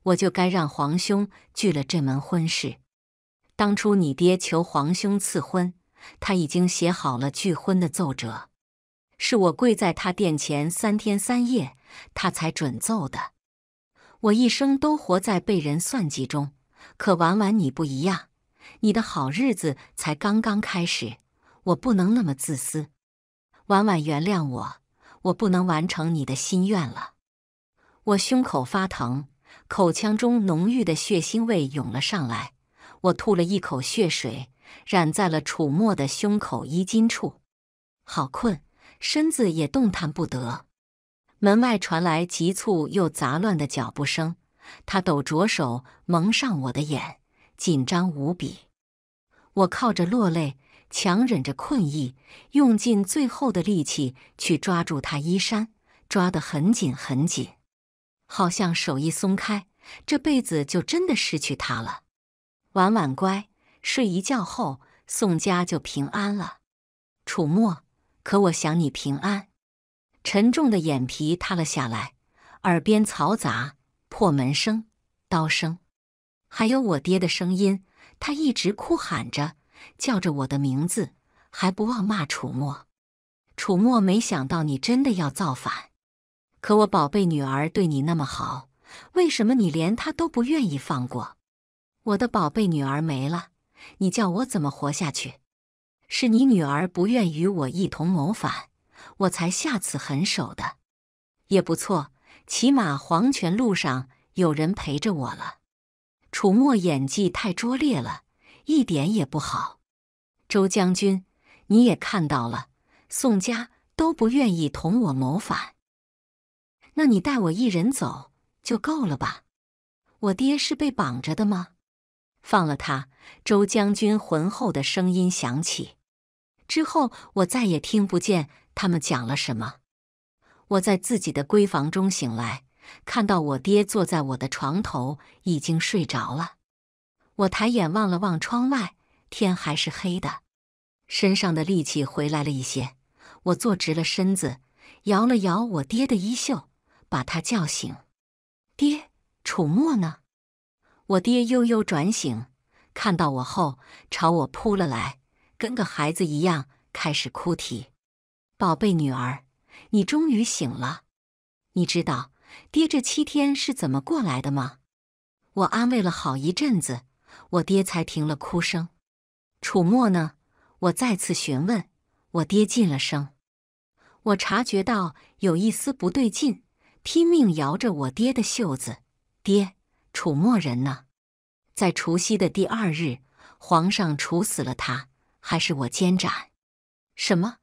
我就该让皇兄拒了这门婚事。当初你爹求皇兄赐婚，他已经写好了拒婚的奏折，是我跪在他殿前三天三夜，他才准奏的。我一生都活在被人算计中，可婉婉你不一样。你的好日子才刚刚开始，我不能那么自私。婉婉，原谅我，我不能完成你的心愿了。我胸口发疼，口腔中浓郁的血腥味涌了上来，我吐了一口血水，染在了楚墨的胸口衣襟处。好困，身子也动弹不得。门外传来急促又杂乱的脚步声，他抖着手蒙上我的眼。紧张无比，我靠着落泪，强忍着困意，用尽最后的力气去抓住他衣衫，抓得很紧很紧，好像手一松开，这辈子就真的失去他了。婉婉乖，睡一觉后，宋家就平安了。楚墨，可我想你平安。沉重的眼皮塌了下来，耳边嘈杂，破门声，刀声。还有我爹的声音，他一直哭喊着，叫着我的名字，还不忘骂楚墨。楚墨没想到你真的要造反，可我宝贝女儿对你那么好，为什么你连她都不愿意放过？我的宝贝女儿没了，你叫我怎么活下去？是你女儿不愿与我一同谋反，我才下此狠手的。也不错，起码黄泉路上有人陪着我了。楚墨演技太拙劣了，一点也不好。周将军，你也看到了，宋家都不愿意同我谋反，那你带我一人走就够了吧？我爹是被绑着的吗？放了他。周将军浑厚的声音响起，之后我再也听不见他们讲了什么。我在自己的闺房中醒来。看到我爹坐在我的床头，已经睡着了。我抬眼望了望窗外，天还是黑的。身上的力气回来了一些，我坐直了身子，摇了摇我爹的衣袖，把他叫醒。爹，楚墨呢？我爹悠悠转醒，看到我后，朝我扑了来，跟个孩子一样开始哭啼。宝贝女儿，你终于醒了。你知道。爹，这七天是怎么过来的吗？我安慰了好一阵子，我爹才停了哭声。楚墨呢？我再次询问，我爹进了声。我察觉到有一丝不对劲，拼命摇着我爹的袖子：“爹，楚墨人呢？”在除夕的第二日，皇上处死了他，还是我监斩？什么？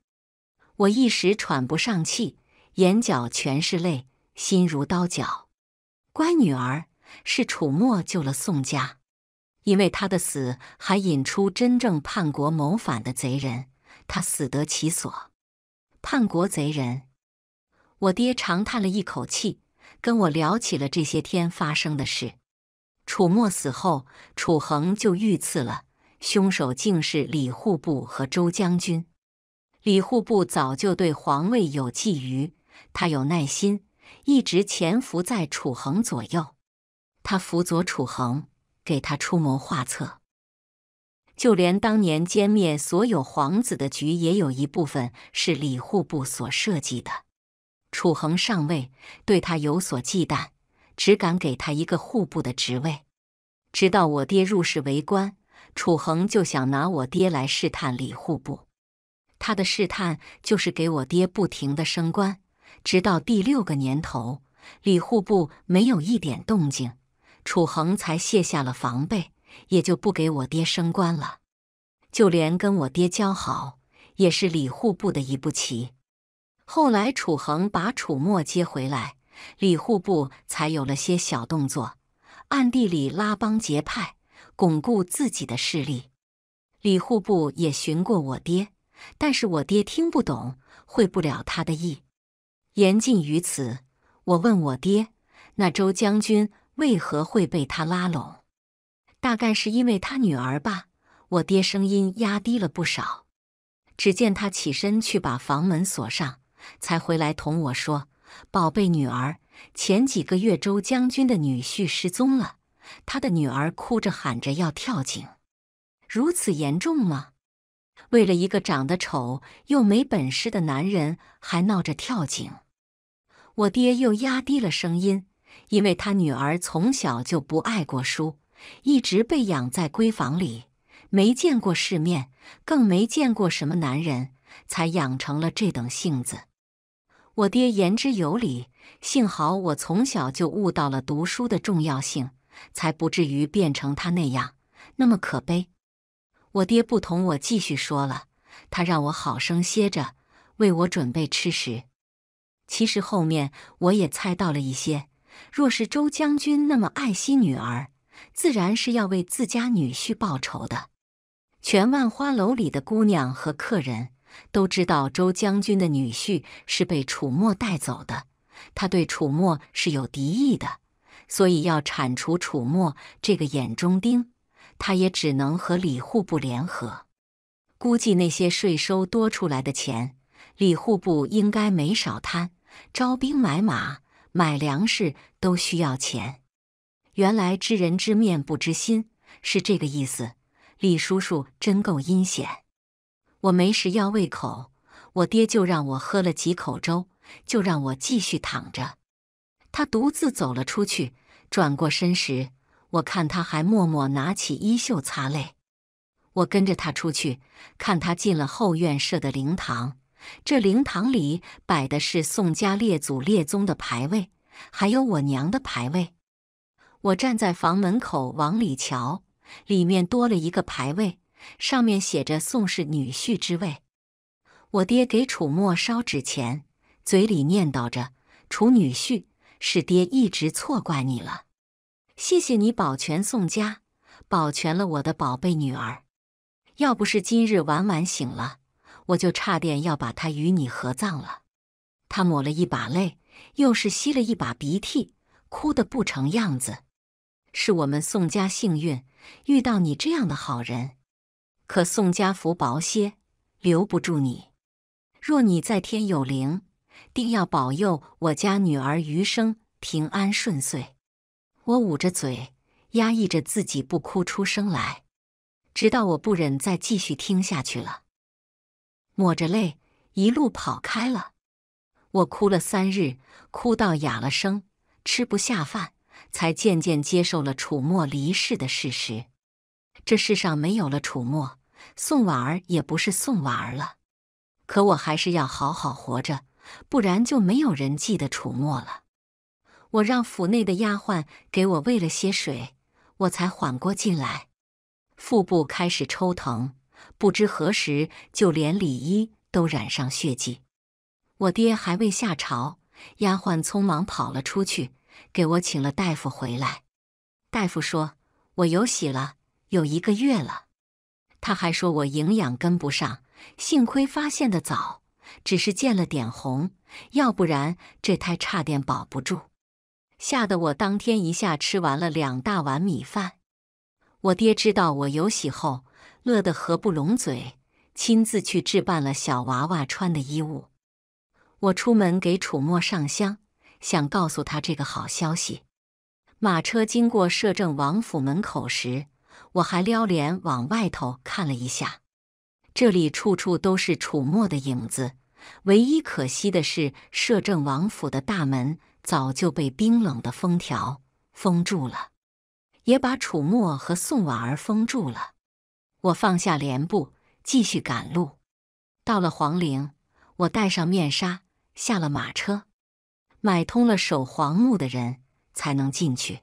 我一时喘不上气，眼角全是泪。心如刀绞，乖女儿，是楚墨救了宋家，因为他的死还引出真正叛国谋反的贼人，他死得其所。叛国贼人，我爹长叹了一口气，跟我聊起了这些天发生的事。楚墨死后，楚恒就遇刺了，凶手竟是李户部和周将军。李户部早就对皇位有觊觎，他有耐心。一直潜伏在楚恒左右，他辅佐楚恒，给他出谋划策。就连当年歼灭所有皇子的局，也有一部分是李户部所设计的。楚恒上位，对他有所忌惮，只敢给他一个户部的职位。直到我爹入仕为官，楚恒就想拿我爹来试探李户部。他的试探就是给我爹不停的升官。直到第六个年头，李户部没有一点动静，楚恒才卸下了防备，也就不给我爹升官了。就连跟我爹交好，也是李户部的一步棋。后来楚恒把楚墨接回来，李户部才有了些小动作，暗地里拉帮结派，巩固自己的势力。李户部也寻过我爹，但是我爹听不懂，会不了他的意。言尽于此。我问我爹：“那周将军为何会被他拉拢？”大概是因为他女儿吧。我爹声音压低了不少。只见他起身去把房门锁上，才回来同我说：“宝贝女儿，前几个月周将军的女婿失踪了，他的女儿哭着喊着要跳井。”如此严重吗？为了一个长得丑又没本事的男人，还闹着跳井？我爹又压低了声音，因为他女儿从小就不爱过书，一直被养在闺房里，没见过世面，更没见过什么男人，才养成了这等性子。我爹言之有理，幸好我从小就悟到了读书的重要性，才不至于变成他那样，那么可悲。我爹不同我继续说了，他让我好生歇着，为我准备吃食。其实后面我也猜到了一些，若是周将军那么爱惜女儿，自然是要为自家女婿报仇的。全万花楼里的姑娘和客人都知道周将军的女婿是被楚墨带走的，他对楚墨是有敌意的，所以要铲除楚墨这个眼中钉，他也只能和李户部联合。估计那些税收多出来的钱，李户部应该没少贪。招兵买马、买粮食都需要钱。原来“知人知面不知心”是这个意思。李叔叔真够阴险。我没时要胃口，我爹就让我喝了几口粥，就让我继续躺着。他独自走了出去，转过身时，我看他还默默拿起衣袖擦泪。我跟着他出去，看他进了后院设的灵堂。这灵堂里摆的是宋家列祖列宗的牌位，还有我娘的牌位。我站在房门口往里瞧，里面多了一个牌位，上面写着“宋氏女婿之位”。我爹给楚墨烧纸钱，嘴里念叨着：“楚女婿，是爹一直错怪你了。谢谢你保全宋家，保全了我的宝贝女儿。要不是今日晚晚醒了。”我就差点要把他与你合葬了。他抹了一把泪，又是吸了一把鼻涕，哭得不成样子。是我们宋家幸运，遇到你这样的好人。可宋家福薄些，留不住你。若你在天有灵，定要保佑我家女儿余生平安顺遂。我捂着嘴，压抑着自己不哭出声来，直到我不忍再继续听下去了。抹着泪，一路跑开了。我哭了三日，哭到哑了声，吃不下饭，才渐渐接受了楚墨离世的事实。这世上没有了楚墨，宋婉儿也不是宋婉儿了。可我还是要好好活着，不然就没有人记得楚墨了。我让府内的丫鬟给我喂了些水，我才缓过劲来，腹部开始抽疼。不知何时，就连里衣都染上血迹。我爹还未下朝，丫鬟匆忙跑了出去，给我请了大夫回来。大夫说我有喜了，有一个月了。他还说我营养跟不上，幸亏发现得早，只是见了点红，要不然这胎差点保不住。吓得我当天一下吃完了两大碗米饭。我爹知道我有喜后。乐得合不拢嘴，亲自去置办了小娃娃穿的衣物。我出门给楚墨上香，想告诉他这个好消息。马车经过摄政王府门口时，我还撩帘往外头看了一下。这里处处都是楚墨的影子，唯一可惜的是，摄政王府的大门早就被冰冷的封条封住了，也把楚墨和宋婉儿封住了。我放下帘布，继续赶路。到了皇陵，我戴上面纱，下了马车，买通了守皇墓的人，才能进去。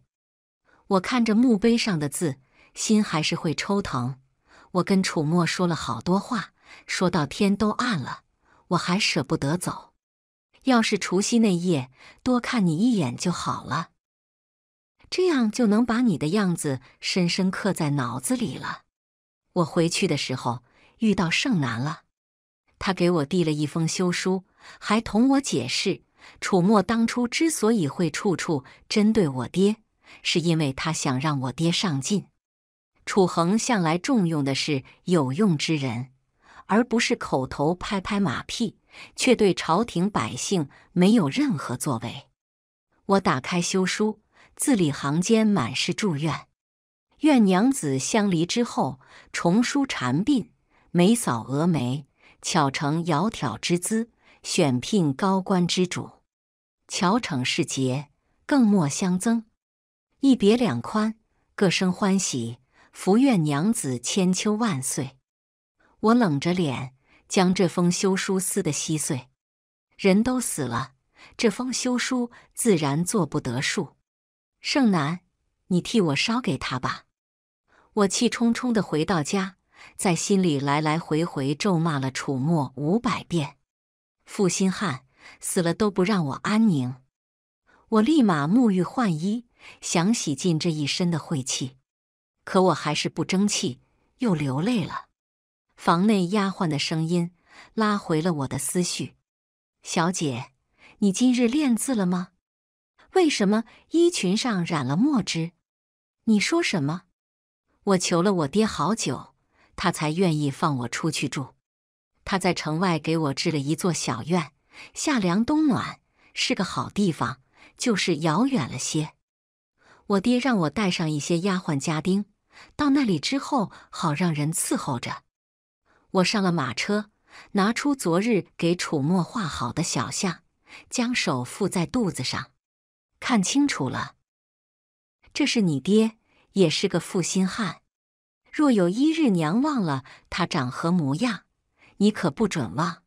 我看着墓碑上的字，心还是会抽疼。我跟楚墨说了好多话，说到天都暗了，我还舍不得走。要是除夕那夜多看你一眼就好了，这样就能把你的样子深深刻在脑子里了。我回去的时候遇到盛楠了，他给我递了一封休书，还同我解释，楚墨当初之所以会处处针对我爹，是因为他想让我爹上进。楚恒向来重用的是有用之人，而不是口头拍拍马屁却对朝廷百姓没有任何作为。我打开休书，字里行间满是祝愿。愿娘子相离之后，重梳蝉鬓，眉扫蛾眉，巧成窈窕之姿，选聘高官之主，巧逞世节，更莫相憎。一别两宽，各生欢喜。福愿娘子千秋万岁。我冷着脸将这封休书撕得稀碎。人都死了，这封休书自然做不得数。盛南，你替我烧给他吧。我气冲冲的回到家，在心里来来回回咒骂了楚墨五百遍，负心汉死了都不让我安宁。我立马沐浴换衣，想洗尽这一身的晦气，可我还是不争气，又流泪了。房内丫鬟的声音拉回了我的思绪：“小姐，你今日练字了吗？为什么衣裙上染了墨汁？你说什么？”我求了我爹好久，他才愿意放我出去住。他在城外给我置了一座小院，夏凉冬暖，是个好地方，就是遥远了些。我爹让我带上一些丫鬟家丁，到那里之后好让人伺候着。我上了马车，拿出昨日给楚墨画好的小像，将手附在肚子上，看清楚了，这是你爹。也是个负心汉，若有一日娘忘了他长何模样，你可不准忘。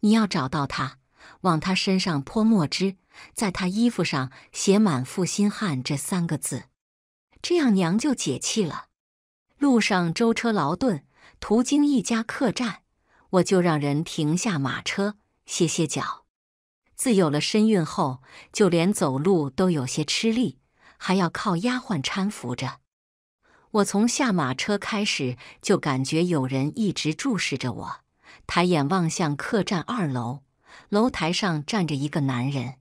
你要找到他，往他身上泼墨汁，在他衣服上写满“负心汉”这三个字，这样娘就解气了。路上舟车劳顿，途经一家客栈，我就让人停下马车歇歇脚。自有了身孕后，就连走路都有些吃力。还要靠丫鬟搀扶着。我从下马车开始就感觉有人一直注视着我，抬眼望向客栈二楼楼台上站着一个男人，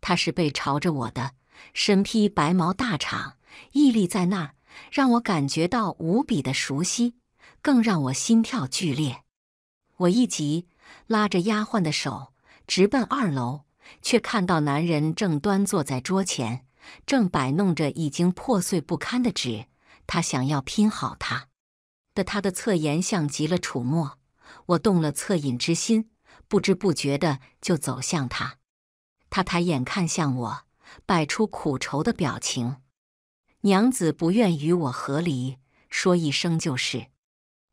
他是背朝着我的，身披白毛大氅，屹立在那儿，让我感觉到无比的熟悉，更让我心跳剧烈。我一急，拉着丫鬟的手直奔二楼，却看到男人正端坐在桌前。正摆弄着已经破碎不堪的纸，他想要拼好它。的他的侧颜像极了楚墨，我动了恻隐之心，不知不觉的就走向他。他抬眼看向我，摆出苦愁的表情。娘子不愿与我和离，说一声就是。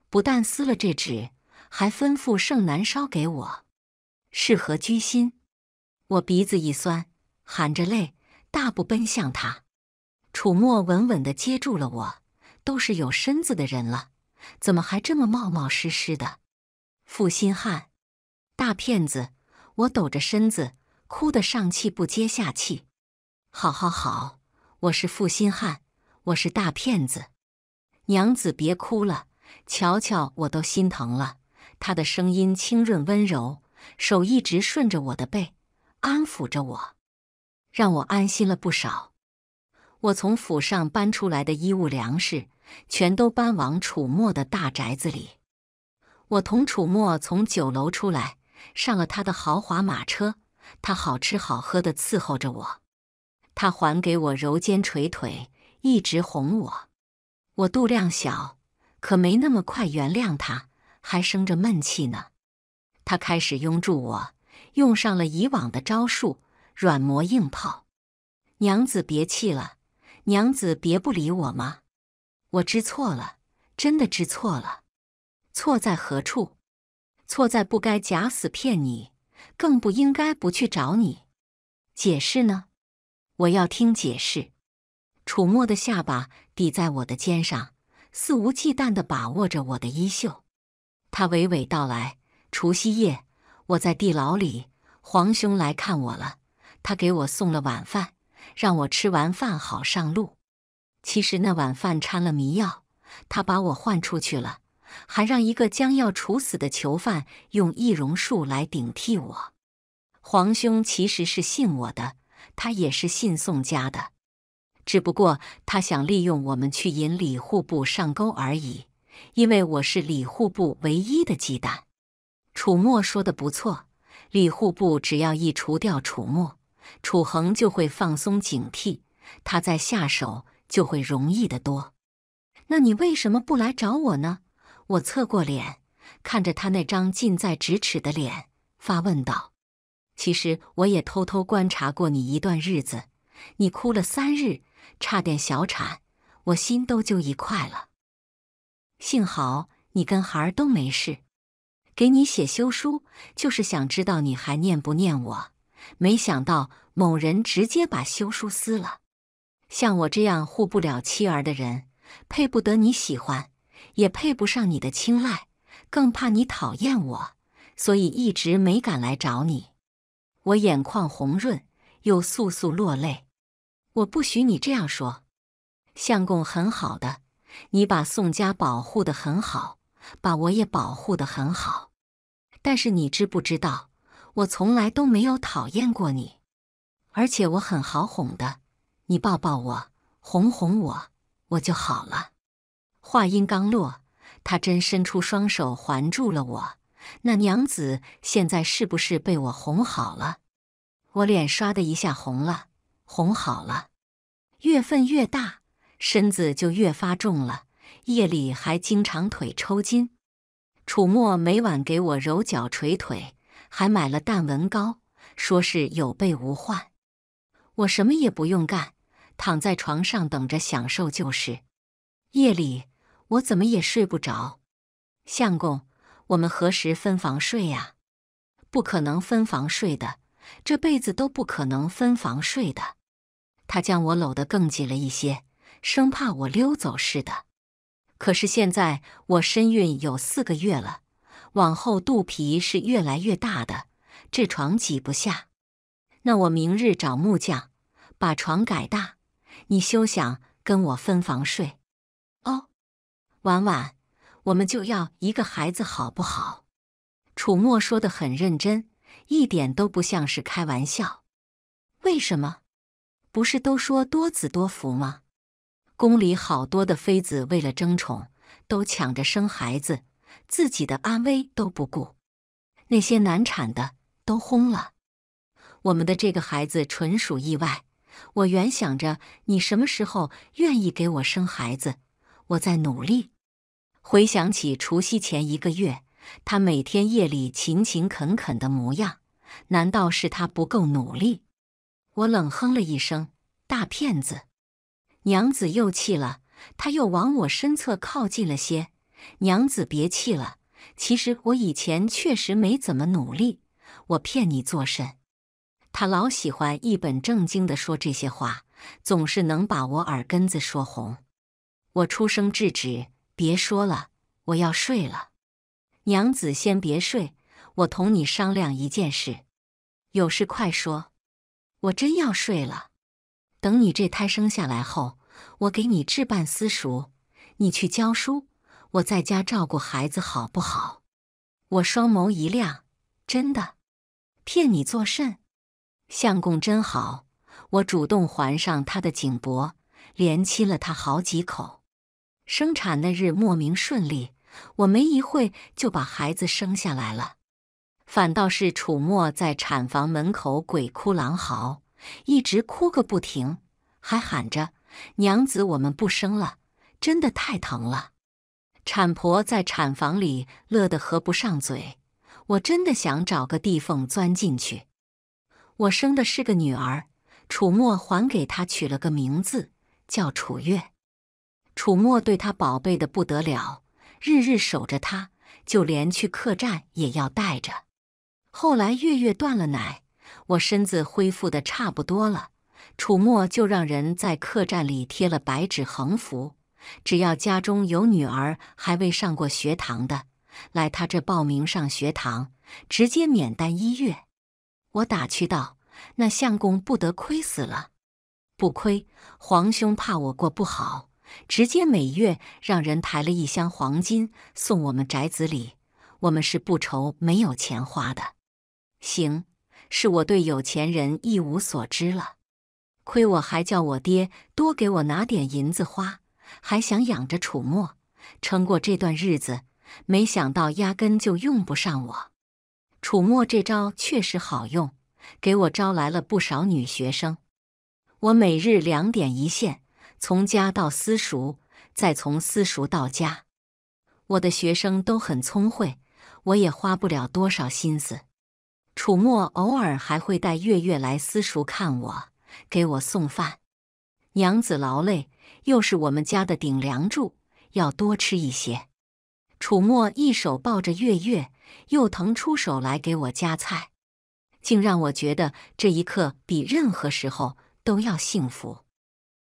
不但撕了这纸，还吩咐盛南烧给我，是何居心？我鼻子一酸，含着泪。大步奔向他，楚墨稳稳的接住了我。都是有身子的人了，怎么还这么冒冒失失的？负心汉，大骗子！我抖着身子，哭得上气不接下气。好好好，我是负心汉，我是大骗子。娘子别哭了，瞧瞧我都心疼了。他的声音清润温柔，手一直顺着我的背，安抚着我。让我安心了不少。我从府上搬出来的衣物粮食，全都搬往楚墨的大宅子里。我同楚墨从酒楼出来，上了他的豪华马车，他好吃好喝的伺候着我，他还给我揉肩捶腿，一直哄我。我肚量小，可没那么快原谅他，还生着闷气呢。他开始拥住我，用上了以往的招数。软磨硬泡，娘子别气了，娘子别不理我嘛，我知错了，真的知错了，错在何处？错在不该假死骗你，更不应该不去找你。解释呢？我要听解释。楚墨的下巴抵在我的肩上，肆无忌惮的把握着我的衣袖，他娓娓道来：除夕夜，我在地牢里，皇兄来看我了。他给我送了晚饭，让我吃完饭好上路。其实那晚饭掺了迷药，他把我换出去了，还让一个将要处死的囚犯用易容术来顶替我。皇兄其实是信我的，他也是信宋家的，只不过他想利用我们去引李户部上钩而已。因为我是李户部唯一的忌惮。楚墨说的不错，李户部只要一除掉楚墨。楚恒就会放松警惕，他再下手就会容易得多。那你为什么不来找我呢？我侧过脸，看着他那张近在咫尺的脸，发问道：“其实我也偷偷观察过你一段日子，你哭了三日，差点小产，我心都揪一块了。幸好你跟孩儿都没事。给你写休书，就是想知道你还念不念我。”没想到某人直接把休书撕了。像我这样护不了妻儿的人，配不得你喜欢，也配不上你的青睐，更怕你讨厌我，所以一直没敢来找你。我眼眶红润，又簌簌落泪。我不许你这样说，相公很好的，你把宋家保护的很好，把我也保护的很好。但是你知不知道？我从来都没有讨厌过你，而且我很好哄的，你抱抱我，哄哄我，我就好了。话音刚落，他真伸出双手环住了我。那娘子现在是不是被我哄好了？我脸唰的一下红了，哄好了，月份越大，身子就越发重了，夜里还经常腿抽筋。楚墨每晚给我揉脚捶腿。还买了弹纹膏，说是有备无患。我什么也不用干，躺在床上等着享受就是。夜里我怎么也睡不着。相公，我们何时分房睡呀？不可能分房睡的，这辈子都不可能分房睡的。他将我搂得更紧了一些，生怕我溜走似的。可是现在我身孕有四个月了。往后肚皮是越来越大的，这床挤不下。那我明日找木匠把床改大，你休想跟我分房睡。哦，婉婉，我们就要一个孩子好不好？楚墨说的很认真，一点都不像是开玩笑。为什么？不是都说多子多福吗？宫里好多的妃子为了争宠，都抢着生孩子。自己的安危都不顾，那些难产的都轰了。我们的这个孩子纯属意外。我原想着你什么时候愿意给我生孩子，我在努力。回想起除夕前一个月，他每天夜里勤勤恳恳的模样，难道是他不够努力？我冷哼了一声：“大骗子！”娘子又气了，她又往我身侧靠近了些。娘子，别气了。其实我以前确实没怎么努力，我骗你作甚？他老喜欢一本正经地说这些话，总是能把我耳根子说红。我出声制止：“别说了，我要睡了。”娘子，先别睡，我同你商量一件事。有事快说。我真要睡了。等你这胎生下来后，我给你置办私塾，你去教书。我在家照顾孩子好不好？我双眸一亮，真的，骗你作甚？相公真好，我主动环上他的颈脖，连亲了他好几口。生产那日莫名顺利，我没一会就把孩子生下来了。反倒是楚墨在产房门口鬼哭狼嚎，一直哭个不停，还喊着：“娘子，我们不生了，真的太疼了。”产婆在产房里乐得合不上嘴，我真的想找个地缝钻进去。我生的是个女儿，楚墨还给她取了个名字，叫楚月。楚墨对她宝贝的不得了，日日守着她，就连去客栈也要带着。后来月月断了奶，我身子恢复的差不多了，楚墨就让人在客栈里贴了白纸横幅。只要家中有女儿还未上过学堂的，来他这报名上学堂，直接免单一月。我打趣道：“那相公不得亏死了？”“不亏，皇兄怕我过不好，直接每月让人抬了一箱黄金送我们宅子里，我们是不愁没有钱花的。”“行，是我对有钱人一无所知了，亏我还叫我爹多给我拿点银子花。”还想养着楚墨，撑过这段日子。没想到压根就用不上我。楚墨这招确实好用，给我招来了不少女学生。我每日两点一线，从家到私塾，再从私塾到家。我的学生都很聪慧，我也花不了多少心思。楚墨偶尔还会带月月来私塾看我，给我送饭。娘子劳累。又是我们家的顶梁柱，要多吃一些。楚墨一手抱着月月，又腾出手来给我夹菜，竟让我觉得这一刻比任何时候都要幸福。